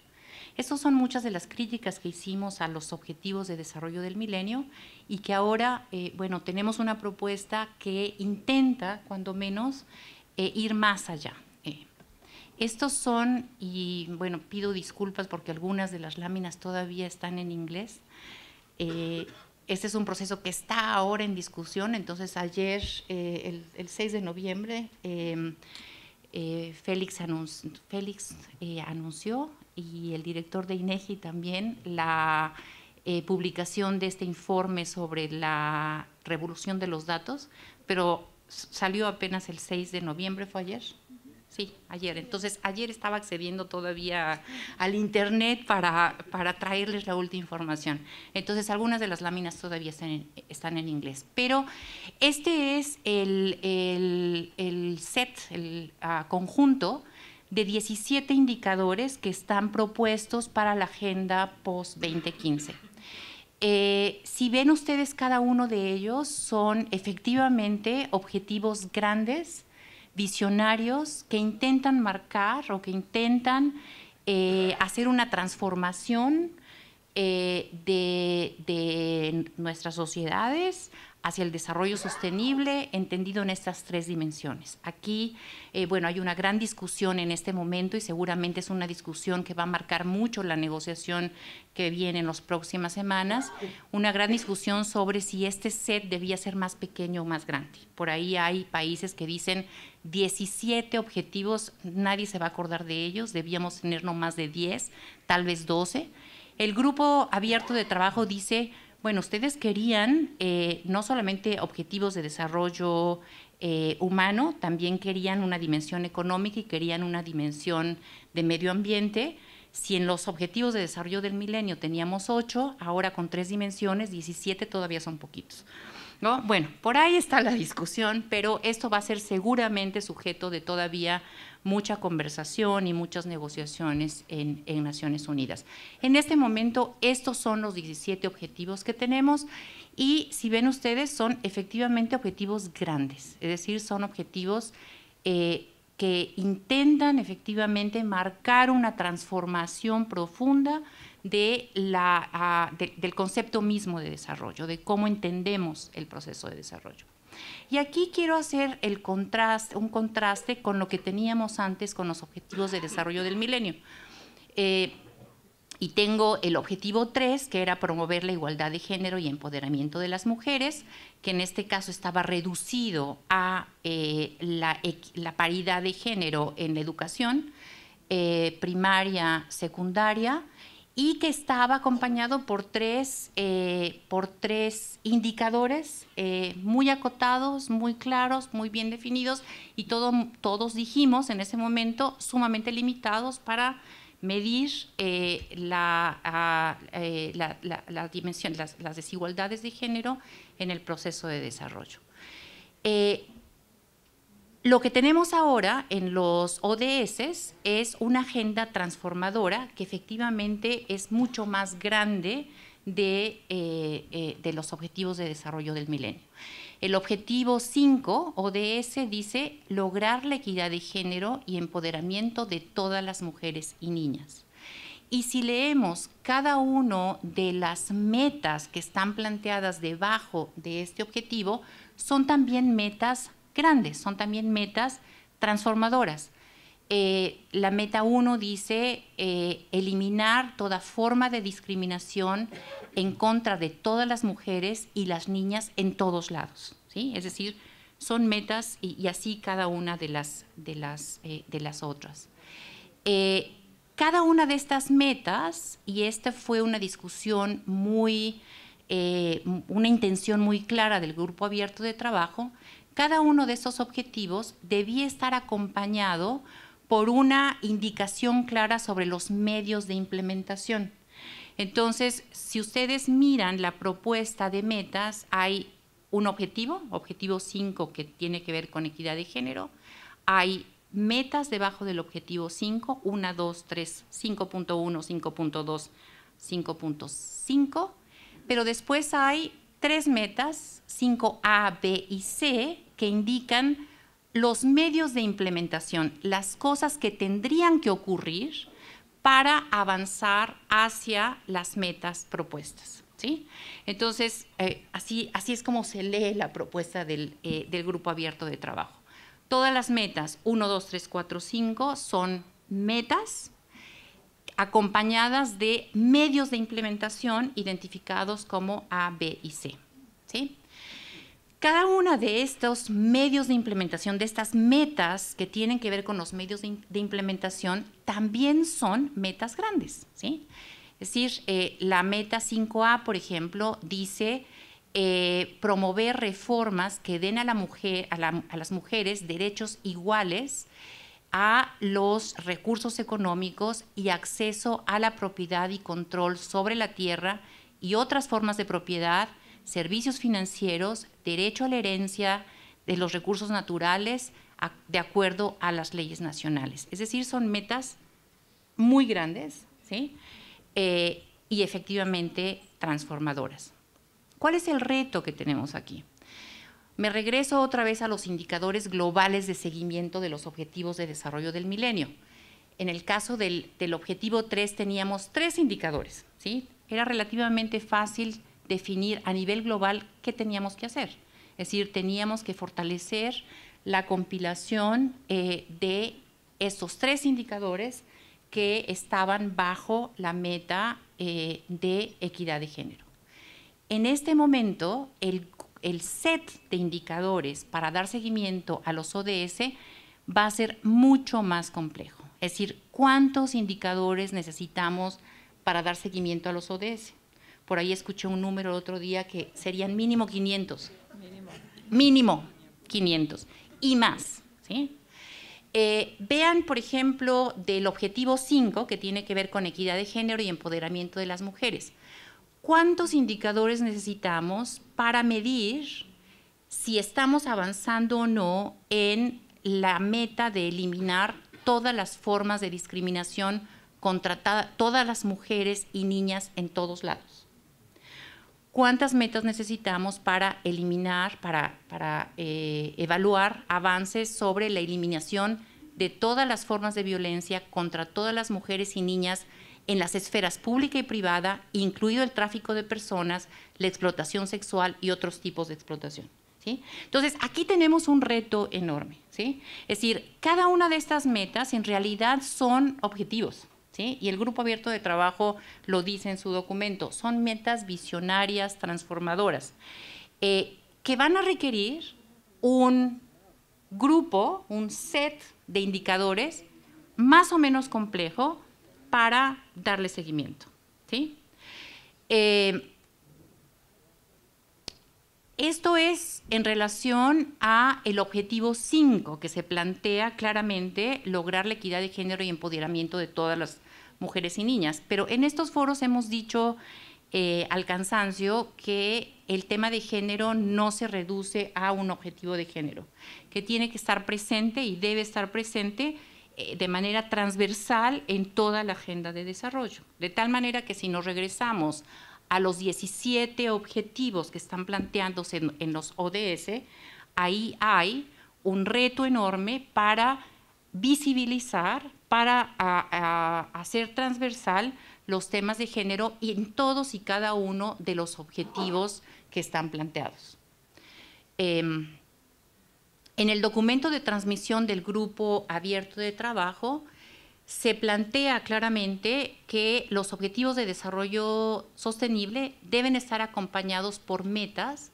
Esas son muchas de las críticas que hicimos a los objetivos de desarrollo del milenio y que ahora, eh, bueno, tenemos una propuesta que intenta, cuando menos, eh, ir más allá. Eh. estos son, y bueno, pido disculpas porque algunas de las láminas todavía están en inglés. este es un proceso que está ahora en discusión, entonces ayer, el, 6 de noviembre, em, Félix, anunció y el director de INEGI también la eh, publicación de este informe sobre la revolución de los datos, pero salió apenas el 6 de noviembre, ¿fue ayer? Sí, ayer. Entonces, ayer estaba accediendo todavía al Internet para, traerles la última información. Entonces, algunas de las láminas todavía están en, inglés. Pero este es el, el set, el uh, conjunto de 17 indicadores que están propuestos para la agenda post-2015. Eh, si ven ustedes cada uno de ellos, son efectivamente objetivos grandes, visionarios, que intentan marcar o que intentan eh, hacer una transformación eh, de nuestras sociedades hacia el desarrollo sostenible, entendido en estas tres dimensiones. Aquí, eh, bueno, hay una gran discusión en este momento y seguramente es una discusión que va a marcar mucho la negociación que viene en las próximas semanas, una gran discusión sobre si este set debía ser más pequeño o más grande. Por ahí hay países que dicen 17 objetivos, nadie se va a acordar de ellos, debíamos tener no más de 10, tal vez 12. El grupo abierto de trabajo dice bueno, ustedes querían eh, no solamente objetivos de desarrollo eh, humano, también querían una dimensión económica y querían una dimensión de medio ambiente. Si en los objetivos de desarrollo del milenio teníamos ocho, ahora con tres dimensiones, 17 todavía son poquitos. Bueno, por ahí está la discusión, pero esto va a ser seguramente sujeto de todavía mucha conversación y muchas negociaciones en, Naciones Unidas. En este momento, estos son los 17 objetivos que tenemos y si ven ustedes, son efectivamente objetivos grandes, es decir, son objetivos eh, que intentan efectivamente marcar una transformación profunda Ah, del concepto mismo de desarrollo, de cómo entendemos el proceso de desarrollo. Y aquí quiero hacer el un contraste con lo que teníamos antes con los objetivos de desarrollo del milenio. Eh, y tengo el objetivo 3, que era promover la igualdad de género y empoderamiento de las mujeres, que en este caso estaba reducido a eh, la, paridad de género en la educación eh, primaria, secundaria, y que estaba acompañado por tres, eh, por tres indicadores eh, muy acotados, muy claros, muy bien definidos y todo, todos dijimos en ese momento sumamente limitados para medir eh, la, dimensión, las, desigualdades de género en el proceso de desarrollo. Lo que tenemos ahora en los ODS es una agenda transformadora que efectivamente es mucho más grande de, eh, eh, los objetivos de desarrollo del milenio. El objetivo 5, ODS, dice lograr la equidad de género y empoderamiento de todas las mujeres y niñas. Y si leemos cada una de las metas que están planteadas debajo de este objetivo, son también metas grandes, son también metas transformadoras. Eh, la meta 1 dice eh, eliminar toda forma de discriminación en contra de todas las mujeres y las niñas en todos lados. Es decir, son metas y, así cada una de las, de las, eh, de las otras. cada una de estas metas, y esta fue una discusión muy, una intención muy clara del grupo abierto de trabajo, cada uno de esos objetivos debía estar acompañado por una indicación clara sobre los medios de implementación. Entonces, si ustedes miran la propuesta de metas, hay un objetivo, objetivo 5, que tiene que ver con equidad de género, hay metas debajo del objetivo 5, 1, 2, 3, 5.1, 5.2, 5.5, pero después hay tres metas, 5A, B y C, que indican los medios de implementación, las cosas que tendrían que ocurrir para avanzar hacia las metas propuestas. ¿sí? Entonces, eh, así, así, es como se lee la propuesta del, eh, del grupo abierto de trabajo. Todas las metas, 1, 2, 3, 4, 5, son metas acompañadas de medios de implementación identificados como A, B y C. Cada uno de estos medios de implementación, de estas metas que tienen que ver con los medios de, implementación, también son metas grandes. ¿sí? Es decir, eh, la meta 5A, por ejemplo, dice eh, promover reformas que den a las mujeres derechos iguales a los recursos económicos y acceso a la propiedad y control sobre la tierra y otras formas de propiedad, servicios financieros, derecho a la herencia de los recursos naturales de acuerdo a las leyes nacionales. Es decir, son metas muy grandes eh, y efectivamente transformadoras. ¿Cuál es el reto que tenemos aquí? me regreso otra vez a los indicadores globales de seguimiento de los objetivos de desarrollo del milenio. En el caso del, objetivo 3 teníamos tres indicadores. ¿sí? Era relativamente fácil definir a nivel global qué teníamos que hacer. Es decir, teníamos que fortalecer la compilación eh, de esos tres indicadores que estaban bajo la meta eh, de equidad de género. En este momento, el el set de indicadores para dar seguimiento a los ODS va a ser mucho más complejo. Es decir, ¿cuántos indicadores necesitamos para dar seguimiento a los ODS? Por ahí escuché un número el otro día que serían mínimo 500. Mínimo. 500 y más. Eh, vean, por ejemplo, del objetivo 5, que tiene que ver con equidad de género y empoderamiento de las mujeres cuántos indicadores necesitamos para medir si estamos avanzando o no en la meta de eliminar todas las formas de discriminación contra todas las mujeres y niñas en todos lados. ¿Cuántas metas necesitamos para eliminar, para, para eh, evaluar avances sobre la eliminación de todas las formas de violencia contra todas las mujeres y niñas en las esferas pública y privada, incluido el tráfico de personas, la explotación sexual y otros tipos de explotación. ¿Sí? Entonces, aquí tenemos un reto enorme. ¿sí? Es decir, cada una de estas metas en realidad son objetivos. ¿sí? Y el Grupo Abierto de Trabajo lo dice en su documento. Son metas visionarias, transformadoras, eh, que van a requerir un grupo, un set de indicadores más o menos complejo, para darle seguimiento. Eh, esto es en relación a el objetivo 5 que se plantea claramente lograr la equidad de género y empoderamiento de todas las mujeres y niñas. Pero en estos foros hemos dicho eh, al cansancio que el tema de género no se reduce a un objetivo de género, que tiene que estar presente y debe estar presente eh, de manera transversal en toda la agenda de desarrollo. De tal manera que si nos regresamos a los 17 objetivos que están planteándose en, los ODS, ahí hay un reto enorme para visibilizar, para hacer transversal los temas de género y en todos y cada uno de los objetivos que están planteados. Em, en el documento de transmisión del Grupo Abierto de Trabajo se plantea claramente que los objetivos de desarrollo sostenible deben estar acompañados por metas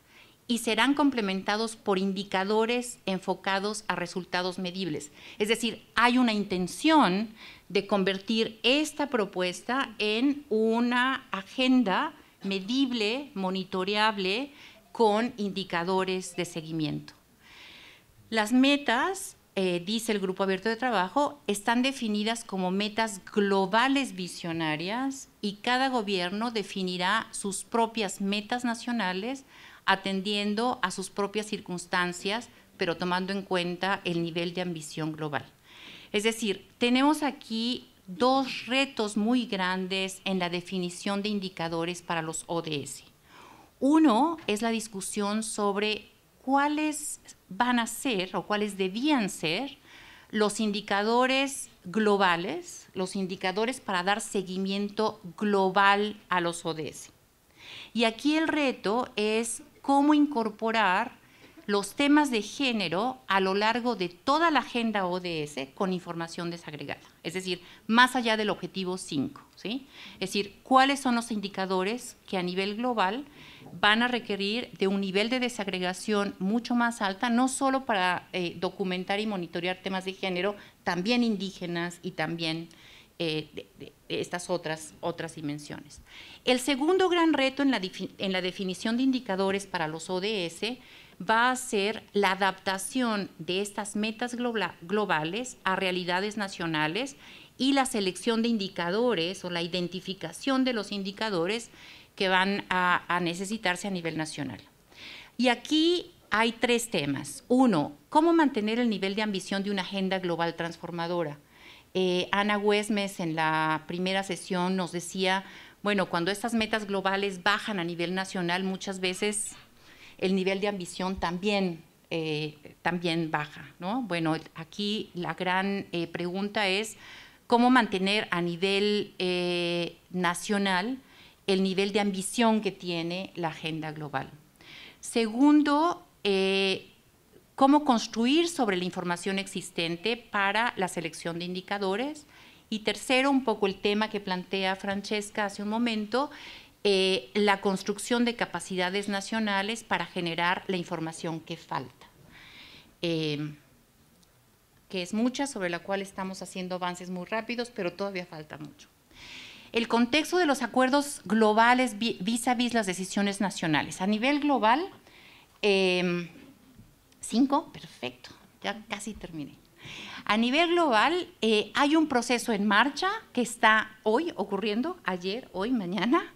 y serán complementados por indicadores enfocados a resultados medibles. Es decir, hay una intención de convertir esta propuesta en una agenda medible, monitoreable, con indicadores de seguimiento. Las metas, eh, dice el Grupo Abierto de Trabajo, están definidas como metas globales visionarias y cada gobierno definirá sus propias metas nacionales atendiendo a sus propias circunstancias, pero tomando en cuenta el nivel de ambición global. Es decir, tenemos aquí dos retos muy grandes en la definición de indicadores para los ODS. Uno es la discusión sobre cuáles van a ser o cuáles debían ser los indicadores globales, los indicadores para dar seguimiento global a los ODS. Y aquí el reto es cómo incorporar los temas de género a lo largo de toda la agenda ODS con información desagregada es decir, más allá del objetivo 5. ¿sí? Es decir, cuáles son los indicadores que a nivel global van a requerir de un nivel de desagregación mucho más alta, no solo para eh, documentar y monitorear temas de género, también indígenas y también eh, de, estas otras, otras dimensiones. El segundo gran reto en la, en la definición de indicadores para los ODS va a ser la adaptación de estas metas globales a realidades nacionales y la selección de indicadores o la identificación de los indicadores que van a, necesitarse a nivel nacional. Y aquí hay tres temas. Uno, cómo mantener el nivel de ambición de una agenda global transformadora. Eh, Ana Huesmes en la primera sesión nos decía, bueno, cuando estas metas globales bajan a nivel nacional, muchas veces el nivel de ambición también, eh, también baja. Bueno, aquí la gran eh, pregunta es cómo mantener a nivel eh, nacional el nivel de ambición que tiene la agenda global. Segundo, cómo construir sobre la información existente para la selección de indicadores. Y tercero, un poco el tema que plantea Francesca hace un momento, eh, la construcción de capacidades nacionales para generar la información que falta, em, que es mucha, sobre la cual estamos haciendo avances muy rápidos, pero todavía falta mucho. El contexto de los acuerdos globales vis a vis las decisiones nacionales. A nivel global, em, cinco, perfecto, ya casi terminé. A nivel global eh, hay un proceso en marcha que está hoy ocurriendo, ayer, hoy, mañana,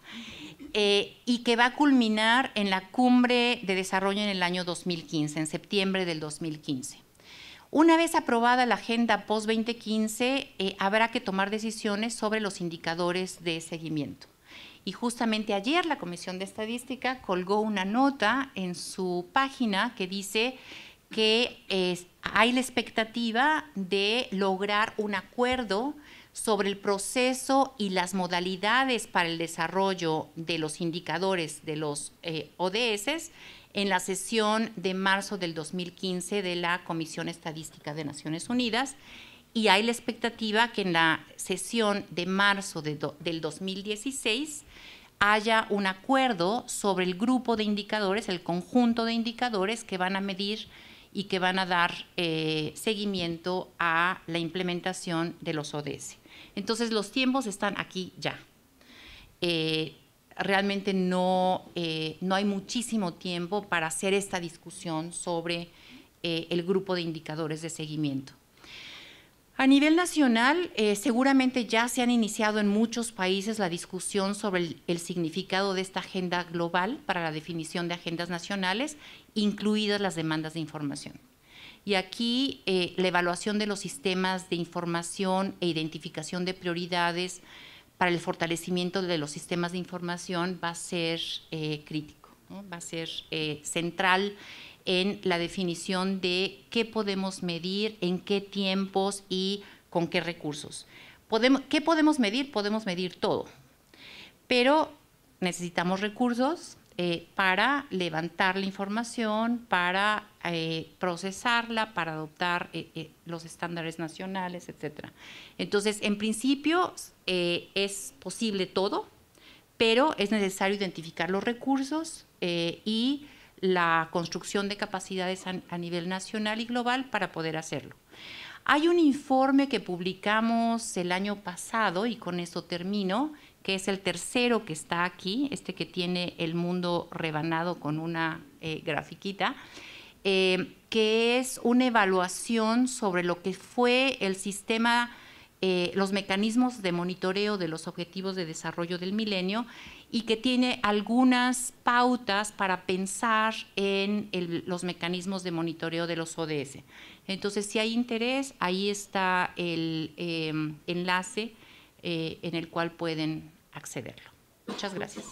eh, y que va a culminar en la cumbre de desarrollo en el año 2015, en septiembre del 2015. Una vez aprobada la agenda post-2015, eh, habrá que tomar decisiones sobre los indicadores de seguimiento. Y justamente ayer la Comisión de Estadística colgó una nota en su página que dice que eh, hay la expectativa de lograr un acuerdo sobre el proceso y las modalidades para el desarrollo de los indicadores de los eh, ODS en la sesión de marzo del 2015 de la Comisión Estadística de Naciones Unidas y hay la expectativa que en la sesión de marzo del 2016 haya un acuerdo sobre el grupo de indicadores, el conjunto de indicadores que van a medir y que van a dar eh, seguimiento a la implementación de los ODS. Entonces los tiempos están aquí ya. Eh, realmente eh, no, hay muchísimo tiempo para hacer esta discusión sobre eh, el grupo de indicadores de seguimiento. A nivel nacional, seguramente ya se han iniciado en muchos países la discusión sobre el, significado de esta agenda global para la definición de agendas nacionales, incluidas las demandas de información. Y aquí eh, la evaluación de los sistemas de información e identificación de prioridades para el fortalecimiento de los sistemas de información va a ser eh, crítico, va a ser eh, central en la definición de qué podemos medir, en qué tiempos y con qué recursos. ¿Qué podemos medir? Podemos medir todo, pero necesitamos recursos para levantar la información, para eh, procesarla, para adoptar eh, eh, los estándares nacionales, etcétera. Entonces, en principio es posible todo, pero es necesario identificar los recursos y la construcción de capacidades a, nivel nacional y global para poder hacerlo. Hay un informe que publicamos el año pasado, y con eso termino, que es el tercero que está aquí, este que tiene el mundo rebanado con una grafiquita, eh, que es una evaluación sobre lo que fue el sistema, eh, los mecanismos de monitoreo de los objetivos de desarrollo del milenio y que tiene algunas pautas para pensar en los mecanismos de monitoreo de los ODS. Entonces, si hay interés, ahí está el em, enlace eh, en el cual pueden accederlo. Muchas gracias.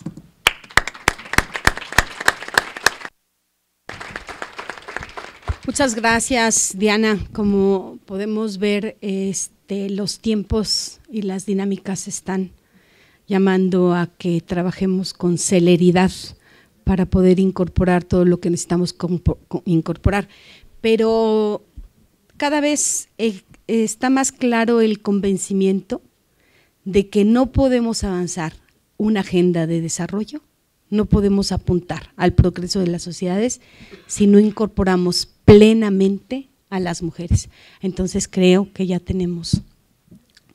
Muchas gracias, Diana. Como podemos ver, este, los tiempos y las dinámicas están llamando a que trabajemos con celeridad para poder incorporar todo lo que necesitamos incorporar. Pero cada vez eh, está más claro el convencimiento de que no podemos avanzar una agenda de desarrollo no podemos apuntar al progreso de las sociedades si no incorporamos plenamente a las mujeres. Entonces creo que ya tenemos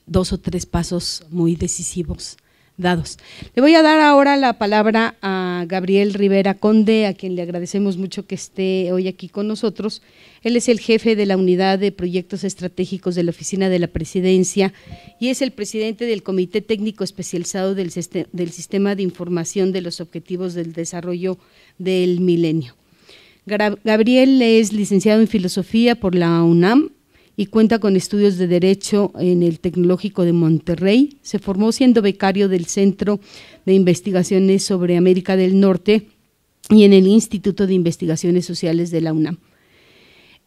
dos o tres pasos muy decisivos dados. Le voy a dar ahora la palabra a Gabriel Rivera Conde, a quien le agradecemos mucho que esté hoy aquí con nosotros. Él es el jefe de la Unidad de Proyectos Estratégicos de la Oficina de la Presidencia y es el presidente del Comité Técnico Especializado del, del Sistema de Información de los Objetivos del Desarrollo del Milenio. Gabriel es licenciado en Filosofía por la UNAM, y cuenta con estudios de Derecho en el Tecnológico de Monterrey. Se formó siendo becario del Centro de Investigaciones sobre América del Norte y en el Instituto de Investigaciones Sociales de la UNAM.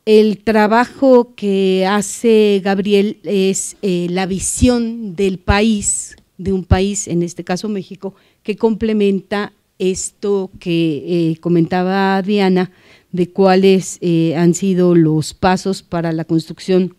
El trabajo que hace Gabriel es eh, la visión del país, de un país, en este caso México, que complementa esto que eh, comentaba Diana, de cuáles eh, han sido los pasos para la construcción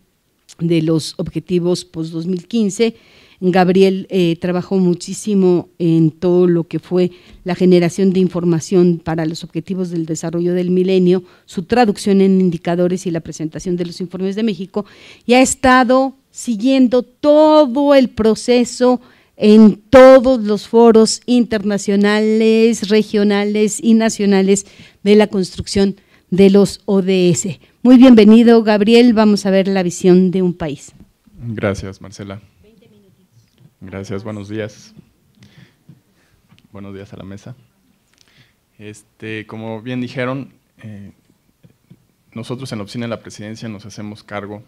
de los objetivos post-2015. Gabriel eh, trabajó muchísimo en todo lo que fue la generación de información para los objetivos del desarrollo del milenio, su traducción en indicadores y la presentación de los informes de México, y ha estado siguiendo todo el proceso en todos los foros internacionales, regionales y nacionales de la construcción de los ODS. Muy bienvenido, Gabriel. Vamos a ver la visión de un país. Gracias, Marcela. Gracias, buenos días. Buenos días a la mesa. Este, como bien dijeron, eh, nosotros en la oficina de la presidencia nos hacemos cargo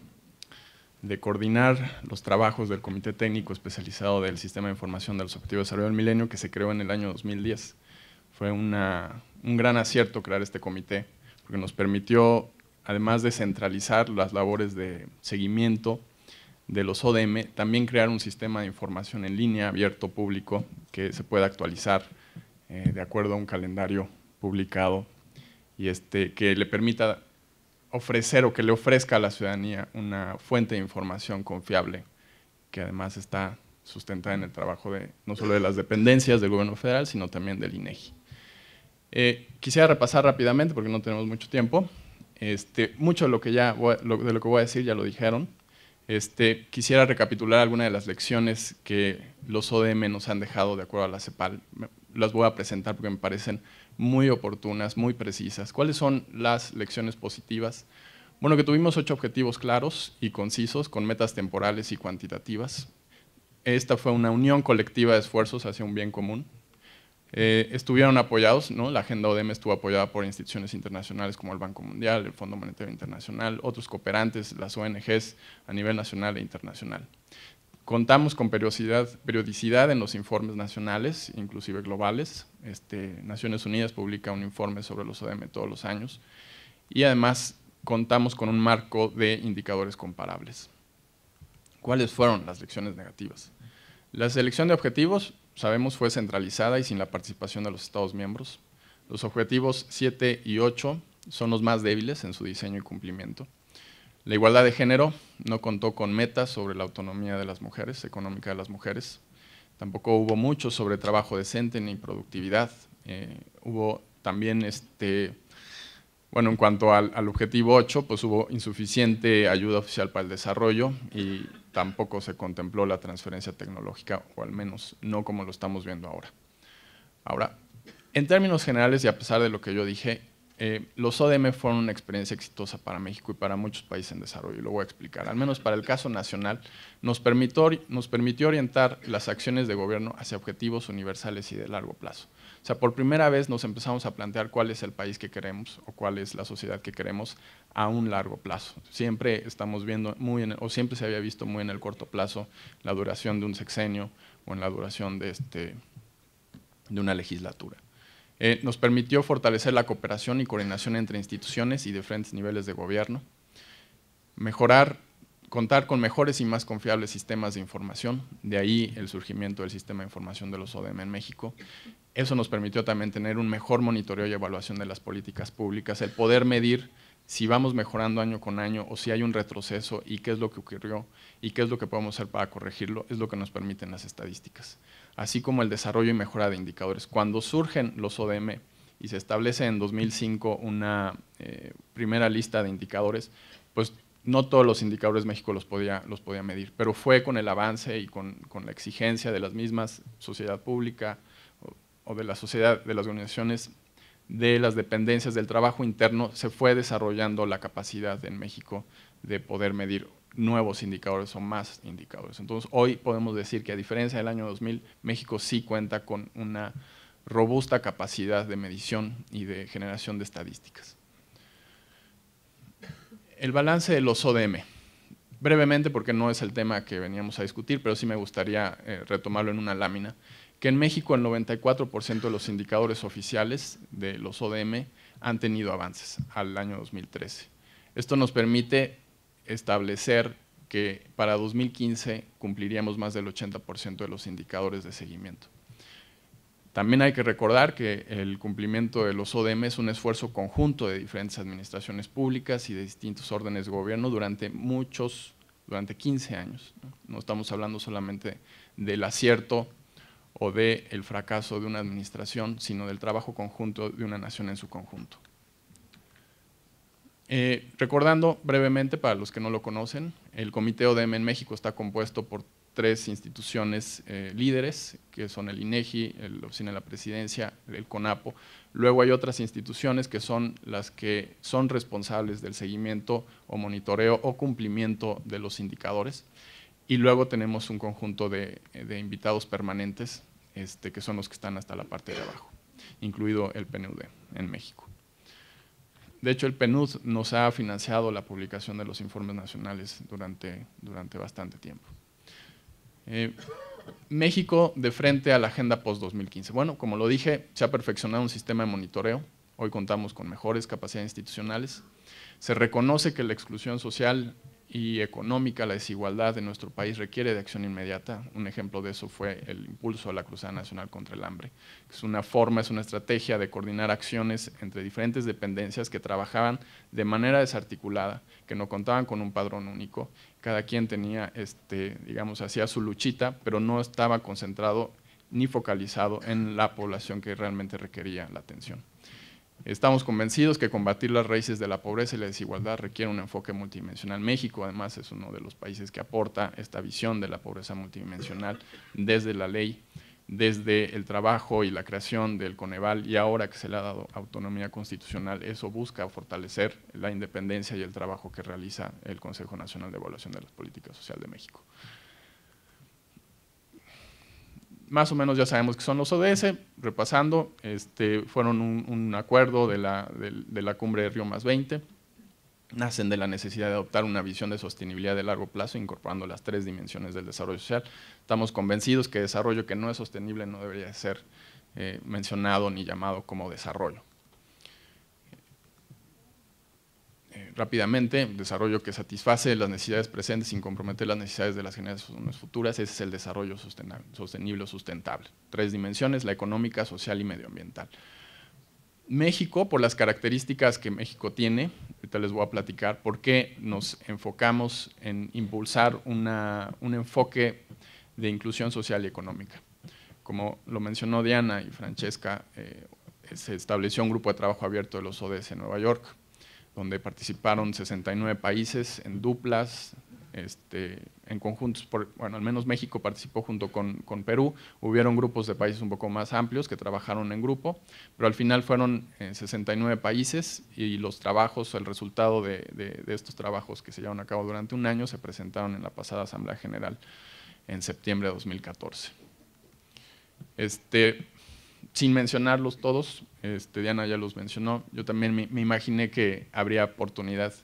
de coordinar los trabajos del Comité Técnico Especializado del Sistema de Información de los Objetivos de Desarrollo del Milenio que se creó en el año 2010. Fue una un gran acierto crear este comité, porque nos permitió, además de centralizar las labores de seguimiento de los ODM, también crear un sistema de información en línea abierto, público, que se pueda actualizar eh, de acuerdo a un calendario publicado y este, que le permita ofrecer o que le ofrezca a la ciudadanía una fuente de información confiable que además está sustentada en el trabajo de no solo de las dependencias del gobierno federal, sino también del INEGI. Eh, quisiera repasar rápidamente, porque no tenemos mucho tiempo. Este, mucho de lo, que ya voy, de lo que voy a decir ya lo dijeron. Este, quisiera recapitular algunas de las lecciones que los ODM nos han dejado de acuerdo a la CEPAL. Las voy a presentar porque me parecen muy oportunas, muy precisas. ¿Cuáles son las lecciones positivas? Bueno, que tuvimos ocho objetivos claros y concisos, con metas temporales y cuantitativas. Esta fue una unión colectiva de esfuerzos hacia un bien común. Eh, estuvieron apoyados, la agenda ODM estuvo apoyada por instituciones internacionales como el Banco Mundial, el Fondo Monetario Internacional, otros cooperantes, las ONGs a nivel nacional e internacional. Contamos con periodicidad, en los informes nacionales, inclusive globales. Este, Naciones Unidas publica un informe sobre los ODM todos los años. Y además contamos con un marco de indicadores comparables. ¿Cuáles fueron las lecciones negativas? La selección de objetivos sabemos, fue centralizada y sin la participación de los Estados miembros. Los objetivos 7 y 8 son los más débiles en su diseño y cumplimiento. La igualdad de género no contó con metas sobre la autonomía de las mujeres, económica de las mujeres. Tampoco hubo mucho sobre trabajo decente ni productividad. Eh, hubo también, este, bueno, en cuanto al, al objetivo 8, pues hubo insuficiente ayuda oficial para el desarrollo y tampoco se contempló la transferencia tecnológica, o al menos no como lo estamos viendo ahora. Ahora, en términos generales y a pesar de lo que yo dije, eh, los ODM fueron una experiencia exitosa para México y para muchos países en desarrollo, y lo voy a explicar. Al menos para el caso nacional, nos nos permitió orientar las acciones de gobierno hacia objetivos universales y de largo plazo. O sea, por primera vez nos empezamos a plantear cuál es el país que queremos o cuál es la sociedad que queremos a un largo plazo. Siempre estamos viendo muy en, o siempre se había visto muy en el corto plazo la duración de un sexenio o en la duración de, este, de una legislatura. Eh, nos permitió fortalecer la cooperación y coordinación entre instituciones y diferentes niveles de gobierno, mejorar contar con mejores y más confiables sistemas de información, de ahí el surgimiento del sistema de información de los ODM en México. Eso nos permitió también tener un mejor monitoreo y evaluación de las políticas públicas, el poder medir si vamos mejorando año con año o si hay un retroceso y qué es lo que ocurrió y qué es lo que podemos hacer para corregirlo, es lo que nos permiten las estadísticas, así como el desarrollo y mejora de indicadores. Cuando surgen los ODM y se establece en 2005 una eh, primera lista de indicadores, pues no todos los indicadores México los podía, los podía medir, pero fue con el avance y con, la exigencia de las mismas sociedad pública o, o, de la sociedad, de las organizaciones, de las dependencias del trabajo interno, se fue desarrollando la capacidad en México de poder medir nuevos indicadores o más indicadores. Entonces, hoy podemos decir que a diferencia del año 2000, México sí cuenta con una robusta capacidad de medición y de generación de estadísticas el balance de los ODM. Brevemente, porque no es el tema que veníamos a discutir, pero sí me gustaría eh, retomarlo en una lámina, que en México el 94% de los indicadores oficiales de los ODM han tenido avances al año 2013. Esto nos permite establecer que para 2015 cumpliríamos más del 80% de los indicadores de seguimiento. También hay que recordar que el cumplimiento de los ODM es un esfuerzo conjunto de diferentes administraciones públicas y de distintos órdenes de gobierno durante muchos, durante 15 años. No estamos hablando solamente del acierto o del fracaso de una administración, sino del trabajo conjunto de una nación en su conjunto. Eh, recordando brevemente, para los que no lo conocen, el Comité ODM en México está compuesto por tres instituciones eh, líderes, que son el INEGI, e el Oficina de la Presidencia, el CONAPO. Luego hay otras instituciones que son las que son responsables del seguimiento o monitoreo o cumplimiento de los indicadores. Y luego tenemos un conjunto de, invitados permanentes, este, que son los que están hasta la parte de abajo, incluido el PNUD en México. De hecho, el PNUD nos ha financiado la publicación de los informes nacionales durante, durante bastante tiempo. Eh, México de frente a la agenda post-2015. Bueno, como lo dije, se ha perfeccionado un sistema de monitoreo. Hoy contamos con mejores capacidades institucionales. Se reconoce que la exclusión social y económica la desigualdad en nuestro país requiere de acción inmediata. Un ejemplo de eso fue el impulso a la Cruzada Nacional contra el Hambre. Es una forma, es una estrategia de coordinar acciones entre diferentes dependencias que trabajaban de manera desarticulada, que no contaban con un padrón único. Cada quien tenía, este, digamos, hacía su luchita, pero no estaba concentrado ni focalizado en la población que realmente requería la atención. Estamos convencidos que combatir las raíces de la pobreza y la desigualdad requiere un enfoque multidimensional. México, además, es uno de los países que aporta esta visión de la pobreza multidimensional desde la ley, desde el trabajo y la creación del Coneval y ahora que se le ha dado autonomía constitucional, eso busca fortalecer la independencia y el trabajo que realiza el Consejo Nacional de Evaluación de las Políticas Sociales de México más o menos ya sabemos que son los ODS, repasando, este, fueron un, acuerdo de la, cumbre de Río más 20, nacen de la necesidad de adoptar una visión de sostenibilidad de largo plazo incorporando las tres dimensiones del desarrollo social. Estamos convencidos que desarrollo que no es sostenible no debería ser eh, mencionado ni llamado como desarrollo. Eh, rápidamente, desarrollo que satisface las necesidades presentes sin comprometer las necesidades de las generaciones futuras, ese es el desarrollo sostenible o sustentable. Tres dimensiones, la económica, social y medioambiental. México, por las características que México tiene, ahorita les voy a platicar por qué nos enfocamos en impulsar un enfoque de inclusión social y económica. Como lo mencionó Diana y Francesca, eh, se estableció un grupo de trabajo abierto de los ODS en Nueva York donde participaron 69 países en duplas, este, en conjuntos, bueno, al menos México participó junto con, Perú, hubieron grupos de países un poco más amplios que trabajaron en grupo, pero al final fueron 69 eh, países y los trabajos, el resultado de, de, estos trabajos que se llevaron a cabo durante un año se presentaron en la pasada Asamblea General en septiembre de 2014. Este, sin mencionarlos todos, este, Diana ya los mencionó, yo también me, imaginé que habría oportunidad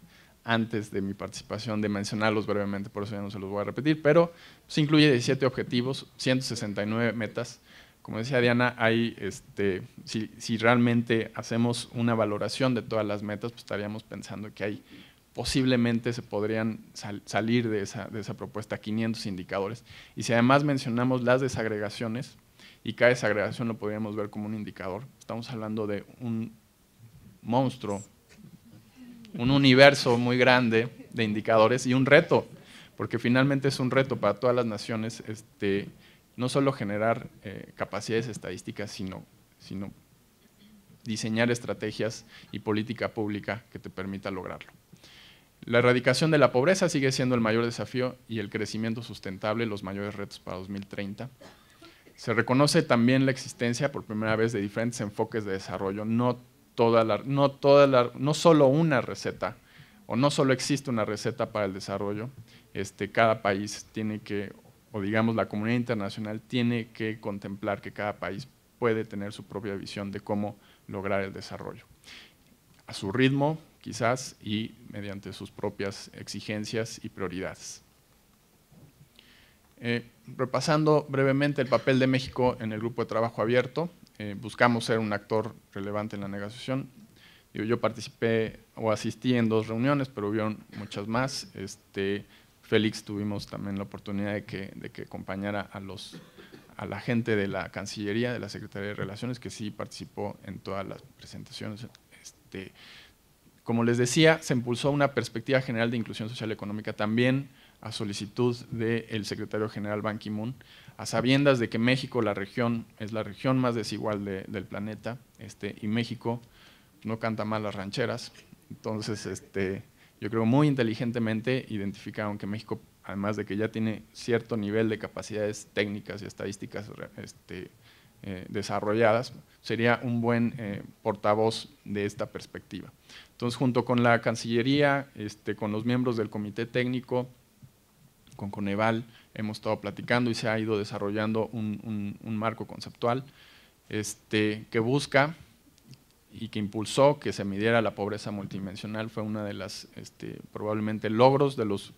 antes de mi participación de mencionarlos brevemente, por eso ya no se los voy a repetir, pero se pues, incluye 17 objetivos, 169 metas. Como decía Diana, hay, este, si, realmente hacemos una valoración de todas las metas, pues, estaríamos pensando que hay posiblemente se podrían salir de esa, de esa propuesta 500 indicadores. Y si además mencionamos las desagregaciones, y cada desagregación lo podríamos ver como un indicador. Estamos hablando de un monstruo, un universo muy grande de indicadores y un reto, porque finalmente es un reto para todas las naciones este, no solo generar eh, capacidades estadísticas, sino, sino diseñar estrategias y política pública que te permita lograrlo. La erradicación de la pobreza sigue siendo el mayor desafío y el crecimiento sustentable los mayores retos para 2030. Se reconoce también la existencia por primera vez de diferentes enfoques de desarrollo, no, toda no solo una receta, o no solo existe una receta para el desarrollo, este, cada país tiene que, o digamos la comunidad internacional tiene que contemplar que cada país puede tener su propia visión de cómo lograr el desarrollo. A su ritmo, quizás, y mediante sus propias exigencias y prioridades. Eh, repasando brevemente el papel de México en el grupo de trabajo abierto, eh, buscamos ser un actor relevante en la negociación. Yo, yo, participé o asistí en dos reuniones, pero hubieron muchas más. Este, Félix tuvimos también la oportunidad de que, acompañara a, los, a la gente de la Cancillería, de la Secretaría de Relaciones, que sí participó en todas las presentaciones. Este, como les decía, se impulsó una perspectiva general de inclusión social y económica también a solicitud del secretario general Ban Ki-moon, a sabiendas de que México, la región, es la región más desigual del planeta, este, y México no canta mal las rancheras. Entonces, este, yo creo muy inteligentemente identificaron que México, además de que ya tiene cierto nivel de capacidades técnicas y estadísticas este, eh, desarrolladas, sería un buen eh, portavoz de esta perspectiva. Entonces, junto con la Cancillería, este, con los miembros del Comité Técnico, con Coneval hemos estado platicando y se ha ido desarrollando un, marco conceptual este, que busca y que impulsó que se midiera la pobreza multidimensional fue una de las este, probablemente logros de los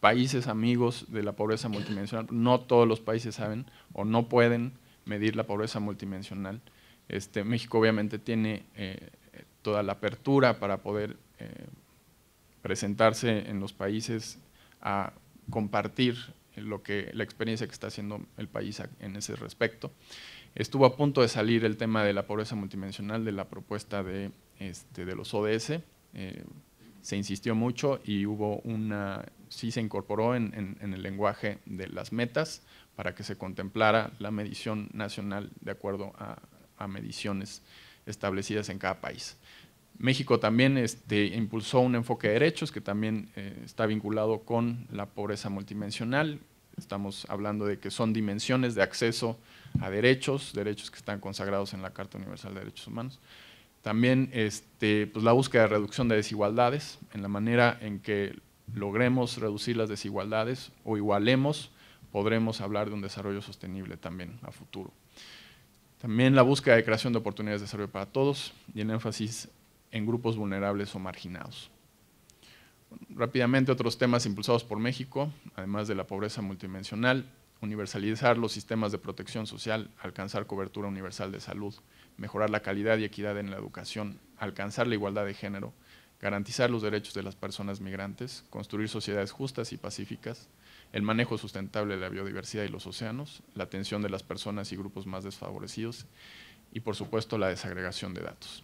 países amigos de la pobreza multidimensional. No todos los países saben o no pueden medir la pobreza multidimensional. Este, México obviamente tiene eh, toda la apertura para poder eh, presentarse en los países a compartir lo que, la experiencia que está haciendo el país en ese respecto. Estuvo a punto de salir el tema de la pobreza multidimensional de la propuesta de, este, los ODS. Eh, se insistió mucho y hubo una, sí se incorporó en, el lenguaje de las metas para que se contemplara la medición nacional de acuerdo a, a mediciones establecidas en cada país. México también este, impulsó un enfoque de derechos que también eh, está vinculado con la pobreza multidimensional. Estamos hablando de que son dimensiones de acceso a derechos, derechos que están consagrados en la Carta Universal de Derechos Humanos. También este, pues, la búsqueda de reducción de desigualdades, en la manera en que logremos reducir las desigualdades o igualemos, podremos hablar de un desarrollo sostenible también a futuro. También la búsqueda de creación de oportunidades de desarrollo para todos y el énfasis en grupos vulnerables o marginados. Rápidamente, otros temas impulsados por México, además de la pobreza multidimensional, universalizar los sistemas de protección social, alcanzar cobertura universal de salud, mejorar la calidad y equidad en la educación, alcanzar la igualdad de género, garantizar los derechos de las personas migrantes, construir sociedades justas y pacíficas, el manejo sustentable de la biodiversidad y los océanos, la atención de las personas y grupos más desfavorecidos y, por supuesto, la desagregación de datos.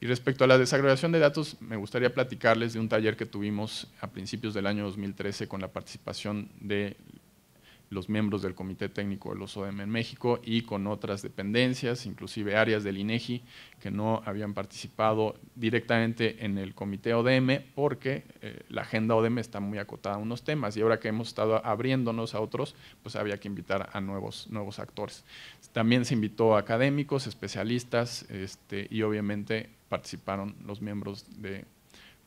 Y respecto a la desagregación de datos, me gustaría platicarles de un taller que tuvimos a principios del año 2013 con la participación de los miembros del Comité Técnico del ODM en México y con otras dependencias, inclusive áreas del INEGI e que no habían participado directamente en el Comité ODM porque eh, la agenda ODM está muy acotada a unos temas y ahora que hemos estado abriéndonos a otros, pues había que invitar a nuevos, nuevos actores. También se invitó a académicos, especialistas este, y obviamente participaron los miembros de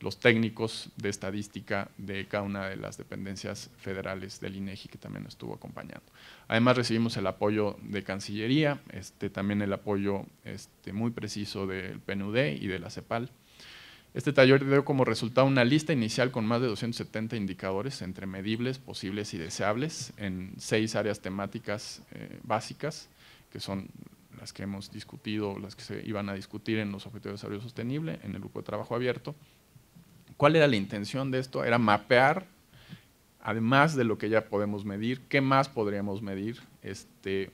los técnicos de estadística de cada una de las dependencias federales del INEGI que también estuvo acompañando. Además recibimos el apoyo de Cancillería, este, también el apoyo este, muy preciso del PNUD y de la CEPAL. Este taller dio como resultado una lista inicial con más de 270 indicadores entre medibles, posibles y deseables en seis áreas temáticas eh, básicas, que son las que hemos discutido, las que se iban a discutir en los Objetivos de Desarrollo Sostenible, en el Grupo de Trabajo Abierto, ¿Cuál era la intención de esto? Era mapear, además de lo que ya podemos medir, qué más podríamos medir. Este,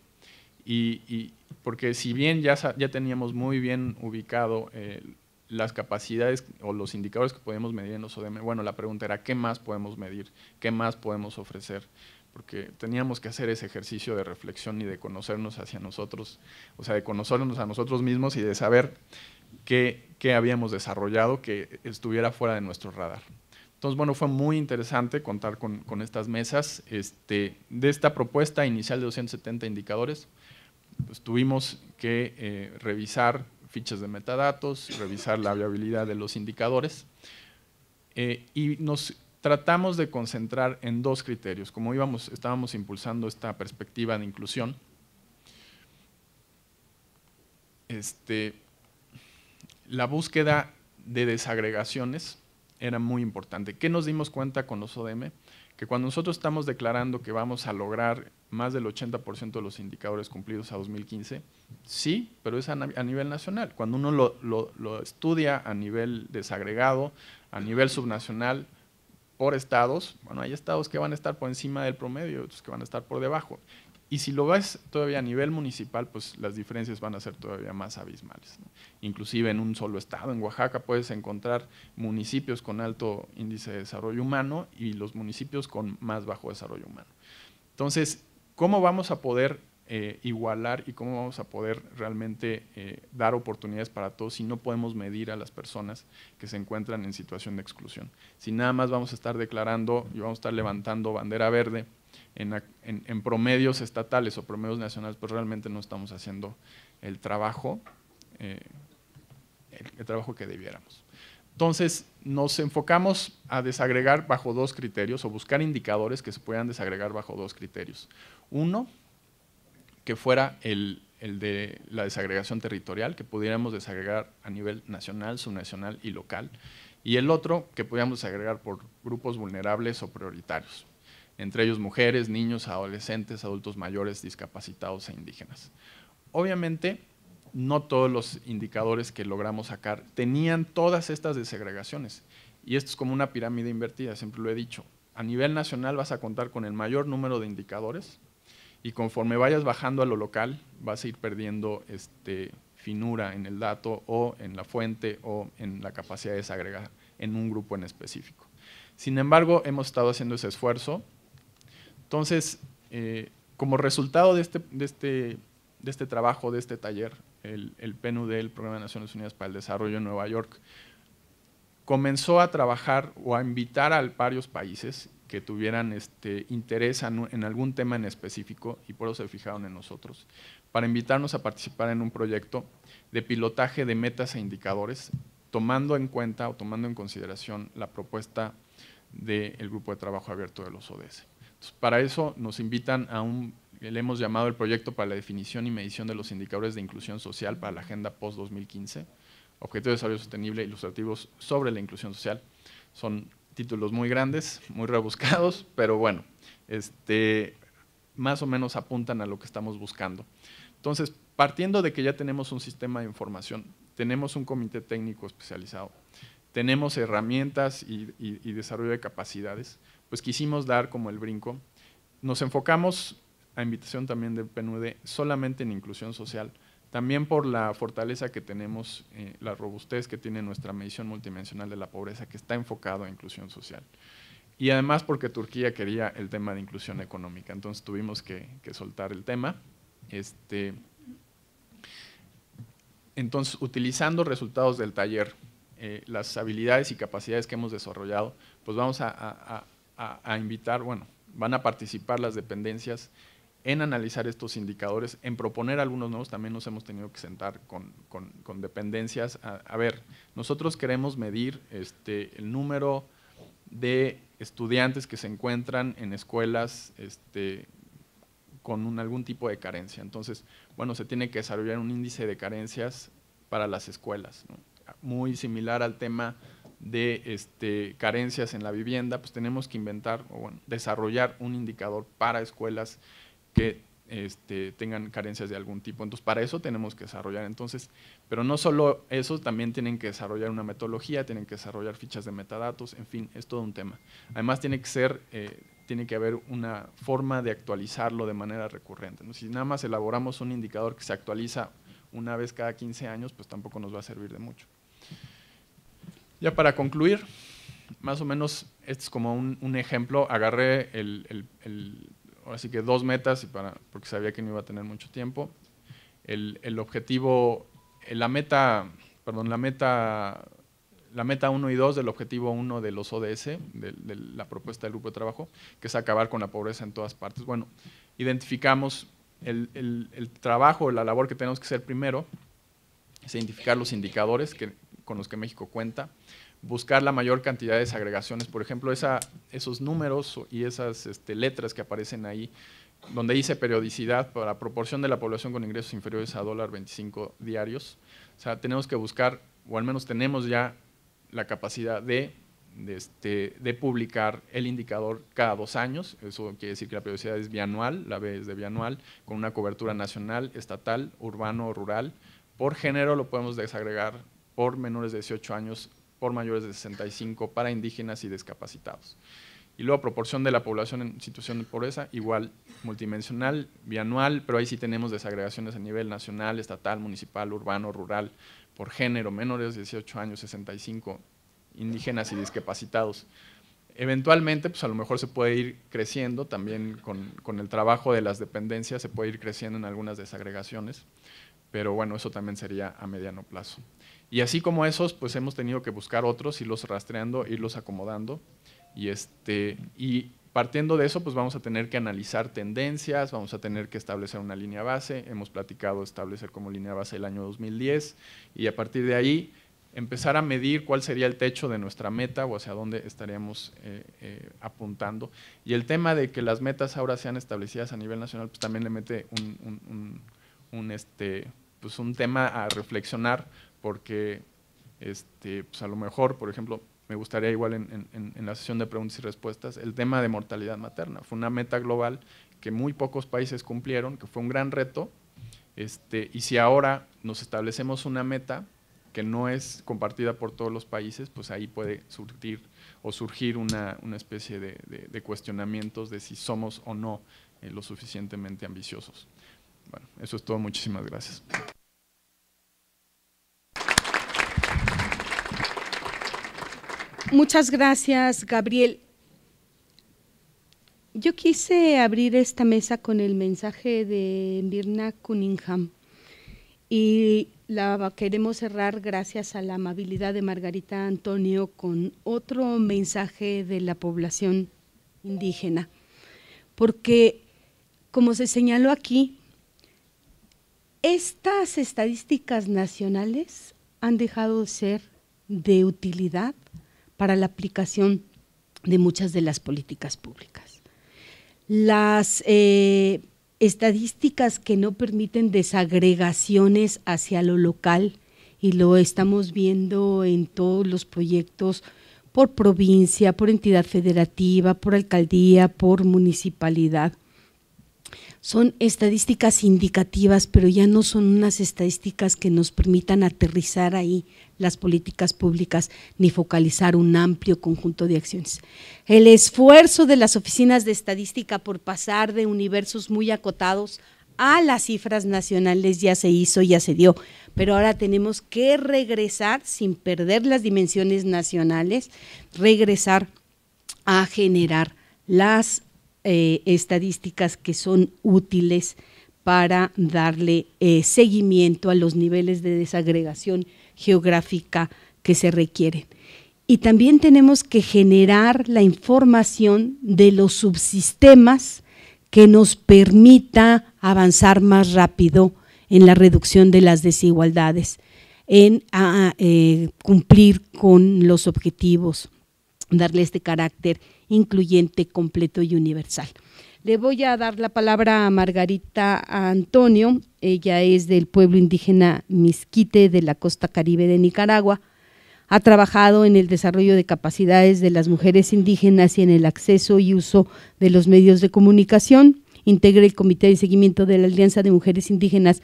y, porque si bien ya, ya teníamos muy bien ubicado eh, las capacidades o los indicadores que podíamos medir en los ODM, bueno, la pregunta era qué más podemos medir, qué más podemos ofrecer porque teníamos que hacer ese ejercicio de reflexión y de conocernos hacia nosotros, o sea, de conocernos a nosotros mismos y de saber que, habíamos desarrollado que estuviera fuera de nuestro radar. Entonces, bueno, fue muy interesante contar con, estas mesas. Este, de esta propuesta inicial de 270 indicadores, pues tuvimos que eh, revisar fichas de metadatos, revisar la viabilidad de los indicadores eh, y nos tratamos de concentrar en dos criterios. Como íbamos, estábamos impulsando esta perspectiva de inclusión, este, la búsqueda de desagregaciones era muy importante. ¿Qué nos dimos cuenta con los ODM? Que cuando nosotros estamos declarando que vamos a lograr más del 80% de los indicadores cumplidos a 2015, sí, pero es a, nivel nacional. Cuando uno lo, lo estudia a nivel desagregado, a nivel subnacional, por estados, bueno, hay estados que van a estar por encima del promedio, otros que van a estar por debajo. Y si lo ves todavía a nivel municipal, pues las diferencias van a ser todavía más abismales. Inclusive en un solo estado, en Oaxaca, puedes encontrar municipios con alto índice de desarrollo humano y los municipios con más bajo desarrollo humano. Entonces, ¿cómo vamos a poder eh, igualar y cómo vamos a poder realmente eh, dar oportunidades para todos si no podemos medir a las personas que se encuentran en situación de exclusión. Si nada más vamos a estar declarando y vamos a estar levantando bandera verde en, promedios estatales o promedios nacionales, pues realmente no estamos haciendo el trabajo, eh, el, trabajo que debiéramos. Entonces, nos enfocamos a desagregar bajo dos criterios o buscar indicadores que se puedan desagregar bajo dos criterios. Uno, que fuera el, el de la desagregación territorial, que pudiéramos desagregar a nivel nacional, subnacional y local, y el otro que pudiéramos desagregar por grupos vulnerables o prioritarios entre ellos mujeres, niños, adolescentes, adultos mayores, discapacitados e indígenas. Obviamente, no todos los indicadores que logramos sacar tenían todas estas desagregaciones Y esto es como una pirámide invertida, siempre lo he dicho. A nivel nacional vas a contar con el mayor número de indicadores y conforme vayas bajando a lo local vas a ir perdiendo este, finura en el dato o en la fuente o en la capacidad de desagregar en un grupo en específico. Sin embargo, hemos estado haciendo ese esfuerzo entonces, eh, como resultado este, este, de este, trabajo, de este taller, el, PNUD, el Programa de Naciones Unidas para el Desarrollo en Nueva York, comenzó a trabajar o a invitar a varios países que tuvieran este, interés en algún tema en específico, y por eso se fijaron en nosotros, para invitarnos a participar en un proyecto de pilotaje de metas e indicadores, tomando en cuenta o tomando en consideración la propuesta del Grupo de Trabajo Abierto de los ODS para eso nos invitan a un, le hemos llamado el proyecto para la definición y medición de los indicadores de inclusión social para la Agenda Post-2015, Objetivos de Desarrollo Sostenible e Ilustrativos sobre la Inclusión Social. Son títulos muy grandes, muy rebuscados, pero bueno, este, más o menos apuntan a lo que estamos buscando. Entonces, partiendo de que ya tenemos un sistema de información, tenemos un comité técnico especializado, tenemos herramientas y desarrollo de capacidades, pues, quisimos dar como el brinco. Nos enfocamos, a invitación también del PNUD, solamente en inclusión social, también por la fortaleza que tenemos, eh, la robustez que tiene nuestra medición multidimensional de la pobreza, que está enfocado a inclusión social. Y además porque Turquía quería el tema de inclusión económica, entonces tuvimos que, soltar el tema. Este, entonces, utilizando resultados del taller, eh, las habilidades y capacidades que hemos desarrollado, pues vamos a, a, invitar, bueno, van a participar las dependencias en analizar estos indicadores, en proponer algunos nuevos, también nos hemos tenido que sentar con, dependencias. A, ver, nosotros queremos medir este, el número de estudiantes que se encuentran en escuelas este, con algún tipo de carencia. Entonces, bueno, se tiene que desarrollar un índice de carencias para las escuelas, muy similar al tema de este, carencias en la vivienda, pues tenemos que inventar o bueno, desarrollar un indicador para escuelas que este, tengan carencias de algún tipo. Entonces, para eso tenemos que desarrollar. Entonces, pero no solo eso, también tienen que desarrollar una metodología, tienen que desarrollar fichas de metadatos, en fin, es todo un tema. Además, tiene que ser, eh, tiene que haber una forma de actualizarlo de manera recurrente. ¿no? Si nada más elaboramos un indicador que se actualiza una vez cada 15 años, pues tampoco nos va a servir de mucho. Ya para concluir, más o menos, este es como un, ejemplo, agarré el, así que dos metas, para, porque sabía que no iba a tener mucho tiempo. El, el objetivo, eh, la meta, perdón, la meta la meta 1 y 2 del objetivo 1 de los ODS, de, la propuesta del grupo de trabajo, que es acabar con la pobreza en todas partes. Bueno, identificamos el, el, el trabajo, la labor que tenemos que hacer primero, es identificar los indicadores que, con los que México cuenta, buscar la mayor cantidad de desagregaciones, por ejemplo, esa, esos números y esas este, letras que aparecen ahí, donde dice periodicidad para proporción de la población con ingresos inferiores a dólar 25 diarios. O sea, tenemos que buscar, o al menos tenemos ya la capacidad de este, de, publicar el indicador cada dos años. Eso quiere decir que la periodicidad es bianual, la B es de bianual, con una cobertura nacional, estatal, urbano, o rural. Por género lo podemos desagregar por menores de 18 años, por mayores de 65, para indígenas y discapacitados. Y luego proporción de la población en situación de pobreza, igual multidimensional, bianual, pero ahí sí tenemos desagregaciones a nivel nacional, estatal, municipal, urbano, rural, por género, menores de 18 años, 65, indígenas y discapacitados. Eventualmente, pues a lo mejor se puede ir creciendo, también con, con el trabajo de las dependencias se puede ir creciendo en algunas desagregaciones, pero bueno, eso también sería a mediano plazo. Y así como esos, pues hemos tenido que buscar otros, irlos rastreando, irlos acomodando. Y, este, y partiendo de eso, pues vamos a tener que analizar tendencias, vamos a tener que establecer una línea base. Hemos platicado establecer como línea base el año 2010 y a partir de ahí empezar a medir cuál sería el techo de nuestra meta o hacia dónde estaríamos eh, eh, apuntando. Y el tema de que las metas ahora sean establecidas a nivel nacional, pues también le mete un este, pues, tema a reflexionar, porque este, pues, a lo mejor, por ejemplo, me gustaría igual en, la sesión de preguntas y respuestas, el tema de mortalidad materna. Fue una meta global que muy pocos países cumplieron, que fue un gran reto. Este, y si ahora nos establecemos una meta que no es compartida por todos los países, pues ahí puede surgir o surgir una, especie de, cuestionamientos de si somos o no eh, lo suficientemente ambiciosos. Bueno, eso es todo. Muchísimas gracias. Muchas gracias, Gabriel. Yo quise abrir esta mesa con el mensaje de Birna Cunningham y la queremos cerrar gracias a la amabilidad de Margarita Antonio con otro mensaje de la población indígena. Porque, como se señaló aquí, estas estadísticas nacionales han dejado de ser de utilidad para la aplicación de muchas de las políticas públicas. Las eh, estadísticas que no permiten desagregaciones hacia lo local, y lo estamos viendo en todos los proyectos por provincia, por entidad federativa, por alcaldía, por municipalidad, son estadísticas indicativas, pero ya no son unas estadísticas que nos permitan aterrizar ahí las políticas públicas ni focalizar un amplio conjunto de acciones. El esfuerzo de las oficinas de estadística por pasar de universos muy acotados a las cifras nacionales ya se hizo, ya se dio, pero ahora tenemos que regresar sin perder las dimensiones nacionales, regresar a generar las eh, estadísticas que son útiles para darle eh, seguimiento a los niveles de desagregación geográfica que se requieren. Y también tenemos que generar la información de los subsistemas que nos permita avanzar más rápido en la reducción de las desigualdades, en ah, ah, eh, cumplir con los objetivos darle este carácter incluyente, completo y universal. Le voy a dar la palabra a Margarita Antonio. Ella es del pueblo indígena Misquite de la costa caribe de Nicaragua. Ha trabajado en el desarrollo de capacidades de las mujeres indígenas y en el acceso y uso de los medios de comunicación. Integra el Comité de Seguimiento de la Alianza de Mujeres Indígenas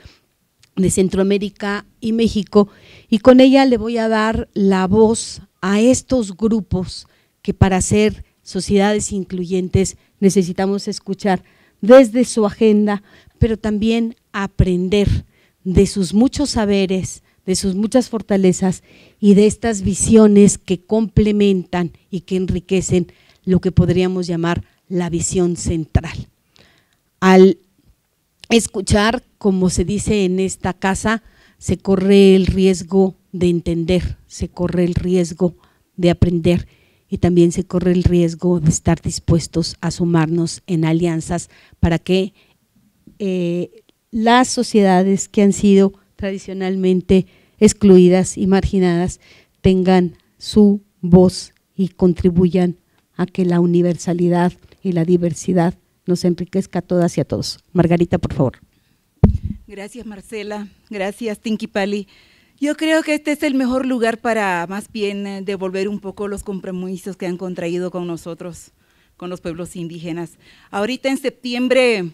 de Centroamérica y México. Y con ella le voy a dar la voz a estos grupos que para ser sociedades incluyentes necesitamos escuchar desde su agenda, pero también aprender de sus muchos saberes, de sus muchas fortalezas y de estas visiones que complementan y que enriquecen lo que podríamos llamar la visión central. Al escuchar, como se dice en esta casa, se corre el riesgo de entender, se corre el riesgo de aprender y también se corre el riesgo de estar dispuestos a sumarnos en alianzas para que eh, las sociedades que han sido tradicionalmente excluidas y marginadas tengan su voz y contribuyan a que la universalidad y la diversidad nos enriquezca a todas y a todos. Margarita, por favor. Gracias, Marcela. Gracias, Tinky Pali. Yo creo que este es el mejor lugar para más bien eh, devolver un poco los compromisos que han contraído con nosotros, con los pueblos indígenas. Ahorita en septiembre,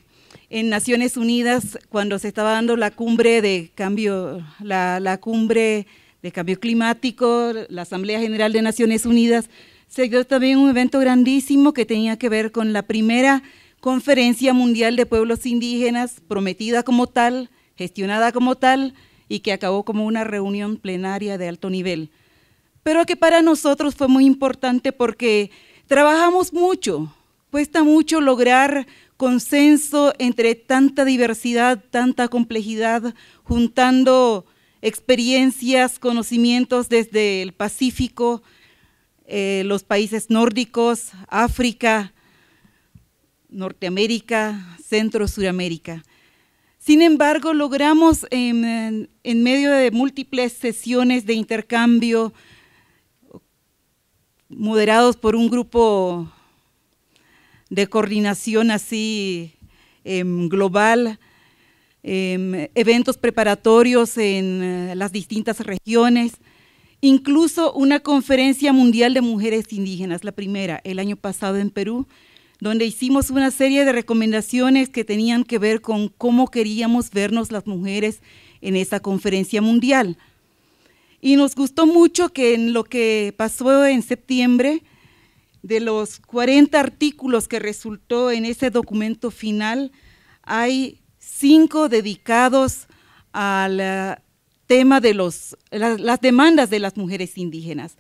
en Naciones Unidas, cuando se estaba dando la cumbre de cambio, la, cumbre de cambio climático, la Asamblea General de Naciones Unidas, se dio también un evento grandísimo que tenía que ver con la primera Conferencia Mundial de Pueblos Indígenas, prometida como tal, gestionada como tal, y que acabó como una reunión plenaria de alto nivel, pero que para nosotros fue muy importante porque trabajamos mucho, cuesta mucho lograr consenso entre tanta diversidad, tanta complejidad, juntando experiencias, conocimientos desde el Pacífico, eh, los países nórdicos, África, Norteamérica, Centro, Suramérica. Sin embargo, logramos en, medio de múltiples sesiones de intercambio moderados por un grupo de coordinación así em, global, em, eventos preparatorios en eh, las distintas regiones, incluso una conferencia mundial de mujeres indígenas, la primera, el año pasado en Perú, donde hicimos una serie de recomendaciones que tenían que ver con cómo queríamos vernos las mujeres en esa conferencia mundial. Y nos gustó mucho que en lo que pasó en septiembre, de los 40 artículos que resultó en ese documento final, hay cinco dedicados al eh, tema de las demandas de las mujeres indígenas.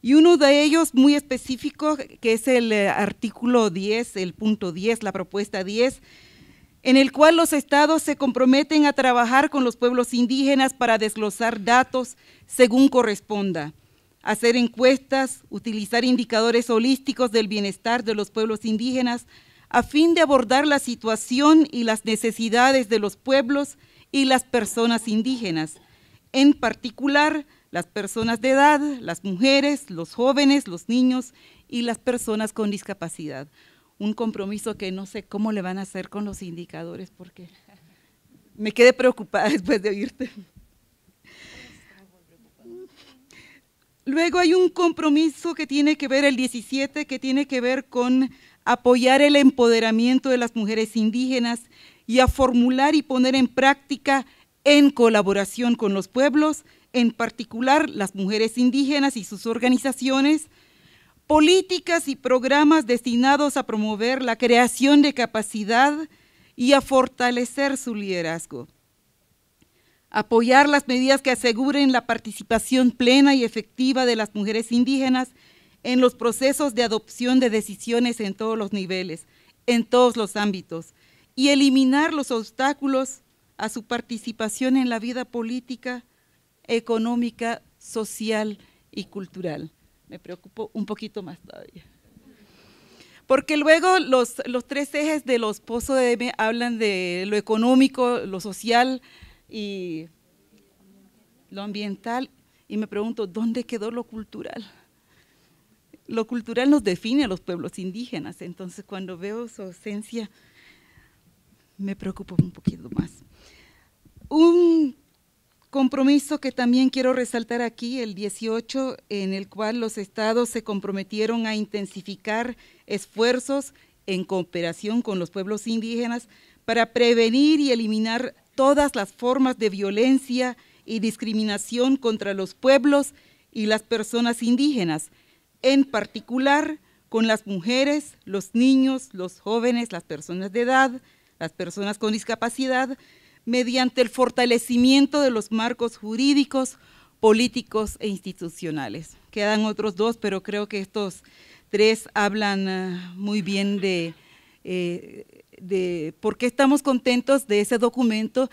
Y uno de ellos muy específico, que es el eh, artículo 10, el punto 10, la propuesta 10, en el cual los estados se comprometen a trabajar con los pueblos indígenas para desglosar datos según corresponda, hacer encuestas, utilizar indicadores holísticos del bienestar de los pueblos indígenas a fin de abordar la situación y las necesidades de los pueblos y las personas indígenas, en particular las personas de edad, las mujeres, los jóvenes, los niños y las personas con discapacidad. Un compromiso que no sé cómo le van a hacer con los indicadores porque me quedé preocupada después de oírte. Luego hay un compromiso que tiene que ver el 17, que tiene que ver con apoyar el empoderamiento de las mujeres indígenas y a formular y poner en práctica en colaboración con los pueblos en particular las mujeres indígenas y sus organizaciones, políticas y programas destinados a promover la creación de capacidad y a fortalecer su liderazgo. Apoyar las medidas que aseguren la participación plena y efectiva de las mujeres indígenas en los procesos de adopción de decisiones en todos los niveles, en todos los ámbitos, y eliminar los obstáculos a su participación en la vida política, económica, social y cultural. Me preocupo un poquito más todavía. Porque luego los, tres ejes de los pozos de M hablan de lo económico, lo social y lo ambiental. Y me pregunto, ¿dónde quedó lo cultural? Lo cultural nos define a los pueblos indígenas, entonces cuando veo su ausencia me preocupo un poquito más. Un Compromiso que también quiero resaltar aquí, el 18, en el cual los estados se comprometieron a intensificar esfuerzos en cooperación con los pueblos indígenas para prevenir y eliminar todas las formas de violencia y discriminación contra los pueblos y las personas indígenas, en particular con las mujeres, los niños, los jóvenes, las personas de edad, las personas con discapacidad, mediante el fortalecimiento de los marcos jurídicos, políticos e institucionales. Quedan otros dos, pero creo que estos tres hablan ah, muy bien eh, de, por qué estamos contentos de ese documento,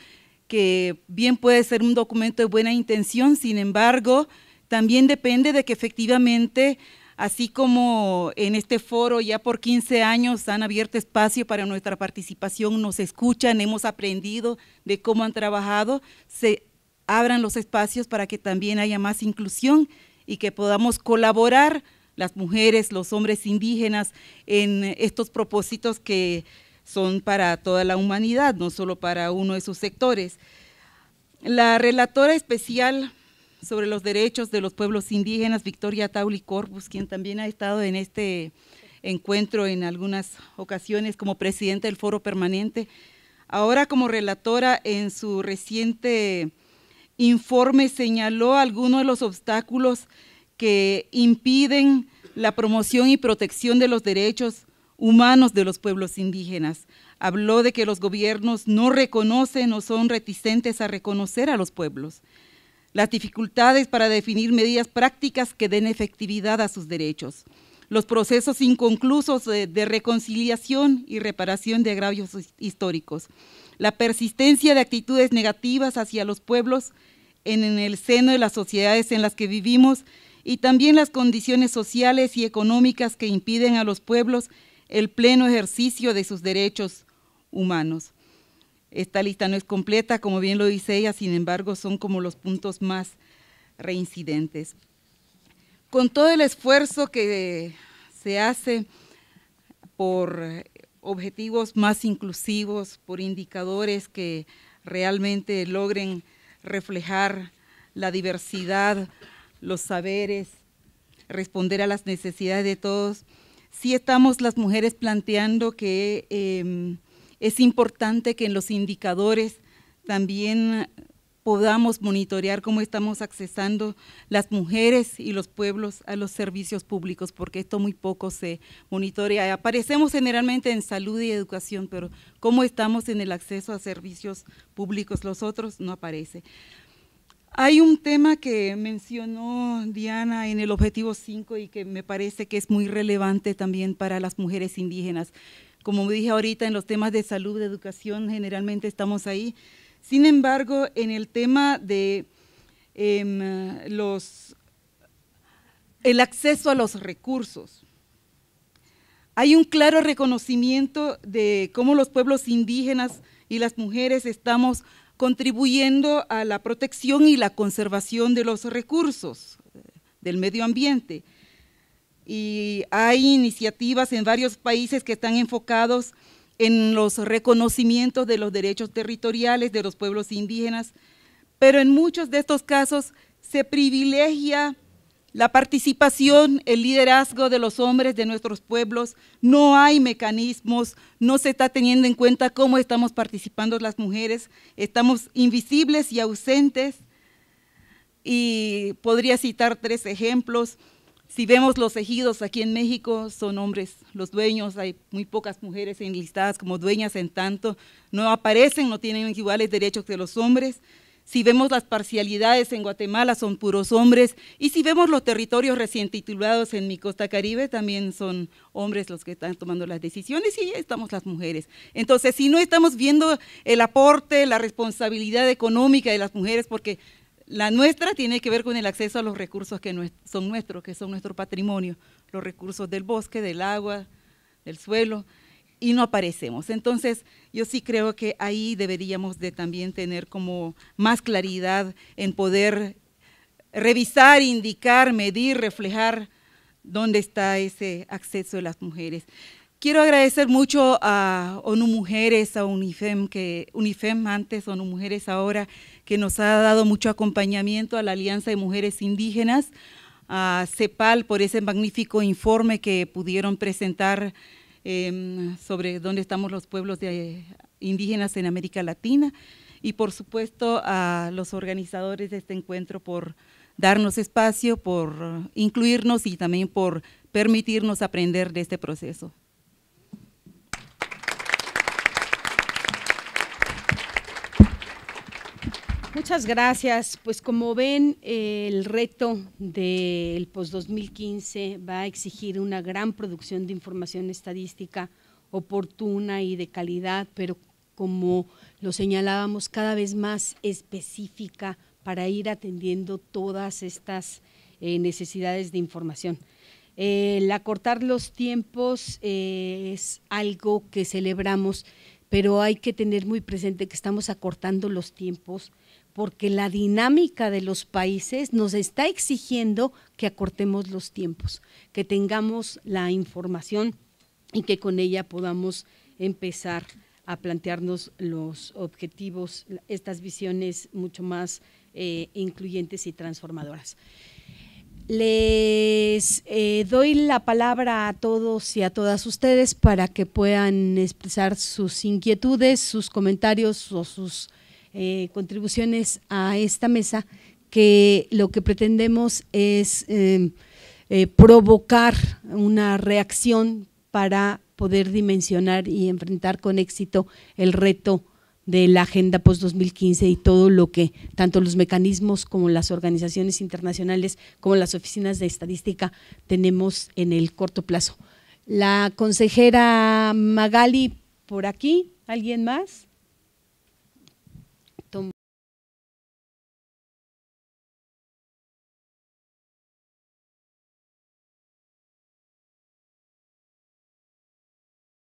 que bien puede ser un documento de buena intención, sin embargo, también depende de que efectivamente así como en este foro ya por 15 años han abierto espacio para nuestra participación, nos escuchan, hemos aprendido de cómo han trabajado, se abran los espacios para que también haya más inclusión y que podamos colaborar las mujeres, los hombres indígenas en estos propósitos que son para toda la humanidad, no solo para uno de sus sectores. La relatora especial sobre los derechos de los pueblos indígenas, Victoria Tauli Corpus, quien también ha estado en este encuentro en algunas ocasiones como presidenta del foro permanente, ahora como relatora en su reciente informe señaló algunos de los obstáculos que impiden la promoción y protección de los derechos humanos de los pueblos indígenas. Habló de que los gobiernos no reconocen o son reticentes a reconocer a los pueblos, las dificultades para definir medidas prácticas que den efectividad a sus derechos, los procesos inconclusos de, reconciliación y reparación de agravios históricos, la persistencia de actitudes negativas hacia los pueblos en el seno de las sociedades en las que vivimos y también las condiciones sociales y económicas que impiden a los pueblos el pleno ejercicio de sus derechos humanos. Esta lista no es completa, como bien lo dice ella, sin embargo son como los puntos más reincidentes. Con todo el esfuerzo que se hace por objetivos más inclusivos, por indicadores que realmente logren reflejar la diversidad, los saberes, responder a las necesidades de todos. Sí estamos las mujeres planteando que em, es importante que en los indicadores también podamos monitorear cómo estamos accesando las mujeres y los pueblos a los servicios públicos, porque esto muy poco se monitorea. Aparecemos generalmente en salud y educación, pero cómo estamos en el acceso a servicios públicos, los otros no aparece. Hay un tema que mencionó Diana en el objetivo 5 y que me parece que es muy relevante también para las mujeres indígenas, como dije ahorita, en los temas de salud, de educación, generalmente estamos ahí. Sin embargo, en el tema de em, los, el acceso a los recursos, hay un claro reconocimiento de cómo los pueblos indígenas y las mujeres estamos contribuyendo a la protección y la conservación de los recursos del medio ambiente y hay iniciativas en varios países que están enfocados en los reconocimientos de los derechos territoriales de los pueblos indígenas, pero en muchos de estos casos se privilegia la participación, el liderazgo de los hombres de nuestros pueblos, no hay mecanismos, no se está teniendo en cuenta cómo estamos participando las mujeres, estamos invisibles y ausentes. Y podría citar tres ejemplos. Si vemos los ejidos aquí en México, son hombres los dueños, hay muy pocas mujeres enlistadas como dueñas en tanto, no aparecen, no tienen iguales derechos que los hombres. Si vemos las parcialidades en Guatemala, son puros hombres. Y si vemos los territorios recién titulados en mi costa caribe, también son hombres los que están tomando las decisiones y estamos las mujeres. Entonces, si no estamos viendo el aporte, la responsabilidad económica de las mujeres, porque la nuestra tiene que ver con el acceso a los recursos que son nuestros, que son nuestro patrimonio, los recursos del bosque, del agua, del suelo, y no aparecemos. Entonces, yo sí creo que ahí deberíamos de también tener como más claridad en poder revisar, indicar, medir, reflejar dónde está ese acceso de las mujeres. Quiero agradecer mucho a ONU Mujeres, a UNIFEM, que UNIFEM antes, ONU Mujeres ahora, que nos ha dado mucho acompañamiento a la Alianza de Mujeres Indígenas, a CEPAL por ese magnífico informe que pudieron presentar em, sobre dónde estamos los pueblos eh, indígenas en América Latina y por supuesto a los organizadores de este encuentro por darnos espacio, por eh, incluirnos y también por permitirnos aprender de este proceso. Muchas gracias. Pues como ven, el reto del post-2015 va a exigir una gran producción de información estadística oportuna y de calidad, pero como lo señalábamos, cada vez más específica para ir atendiendo todas estas eh, necesidades de información. el acortar los tiempos eh, es algo que celebramos, pero hay que tener muy presente que estamos acortando los tiempos porque la dinámica de los países nos está exigiendo que acortemos los tiempos, que tengamos la información y que con ella podamos empezar a plantearnos los objetivos, estas visiones mucho más eh, incluyentes y transformadoras. Les eh, doy la palabra a todos y a todas ustedes para que puedan expresar sus inquietudes, sus comentarios o sus eh, contribuciones a esta mesa que lo que pretendemos es em, eh, provocar una reacción para poder dimensionar y enfrentar con éxito el reto de la Agenda Post-2015 y todo lo que tanto los mecanismos como las organizaciones internacionales, como las oficinas de estadística tenemos en el corto plazo. La consejera Magali, por aquí, ¿alguien más?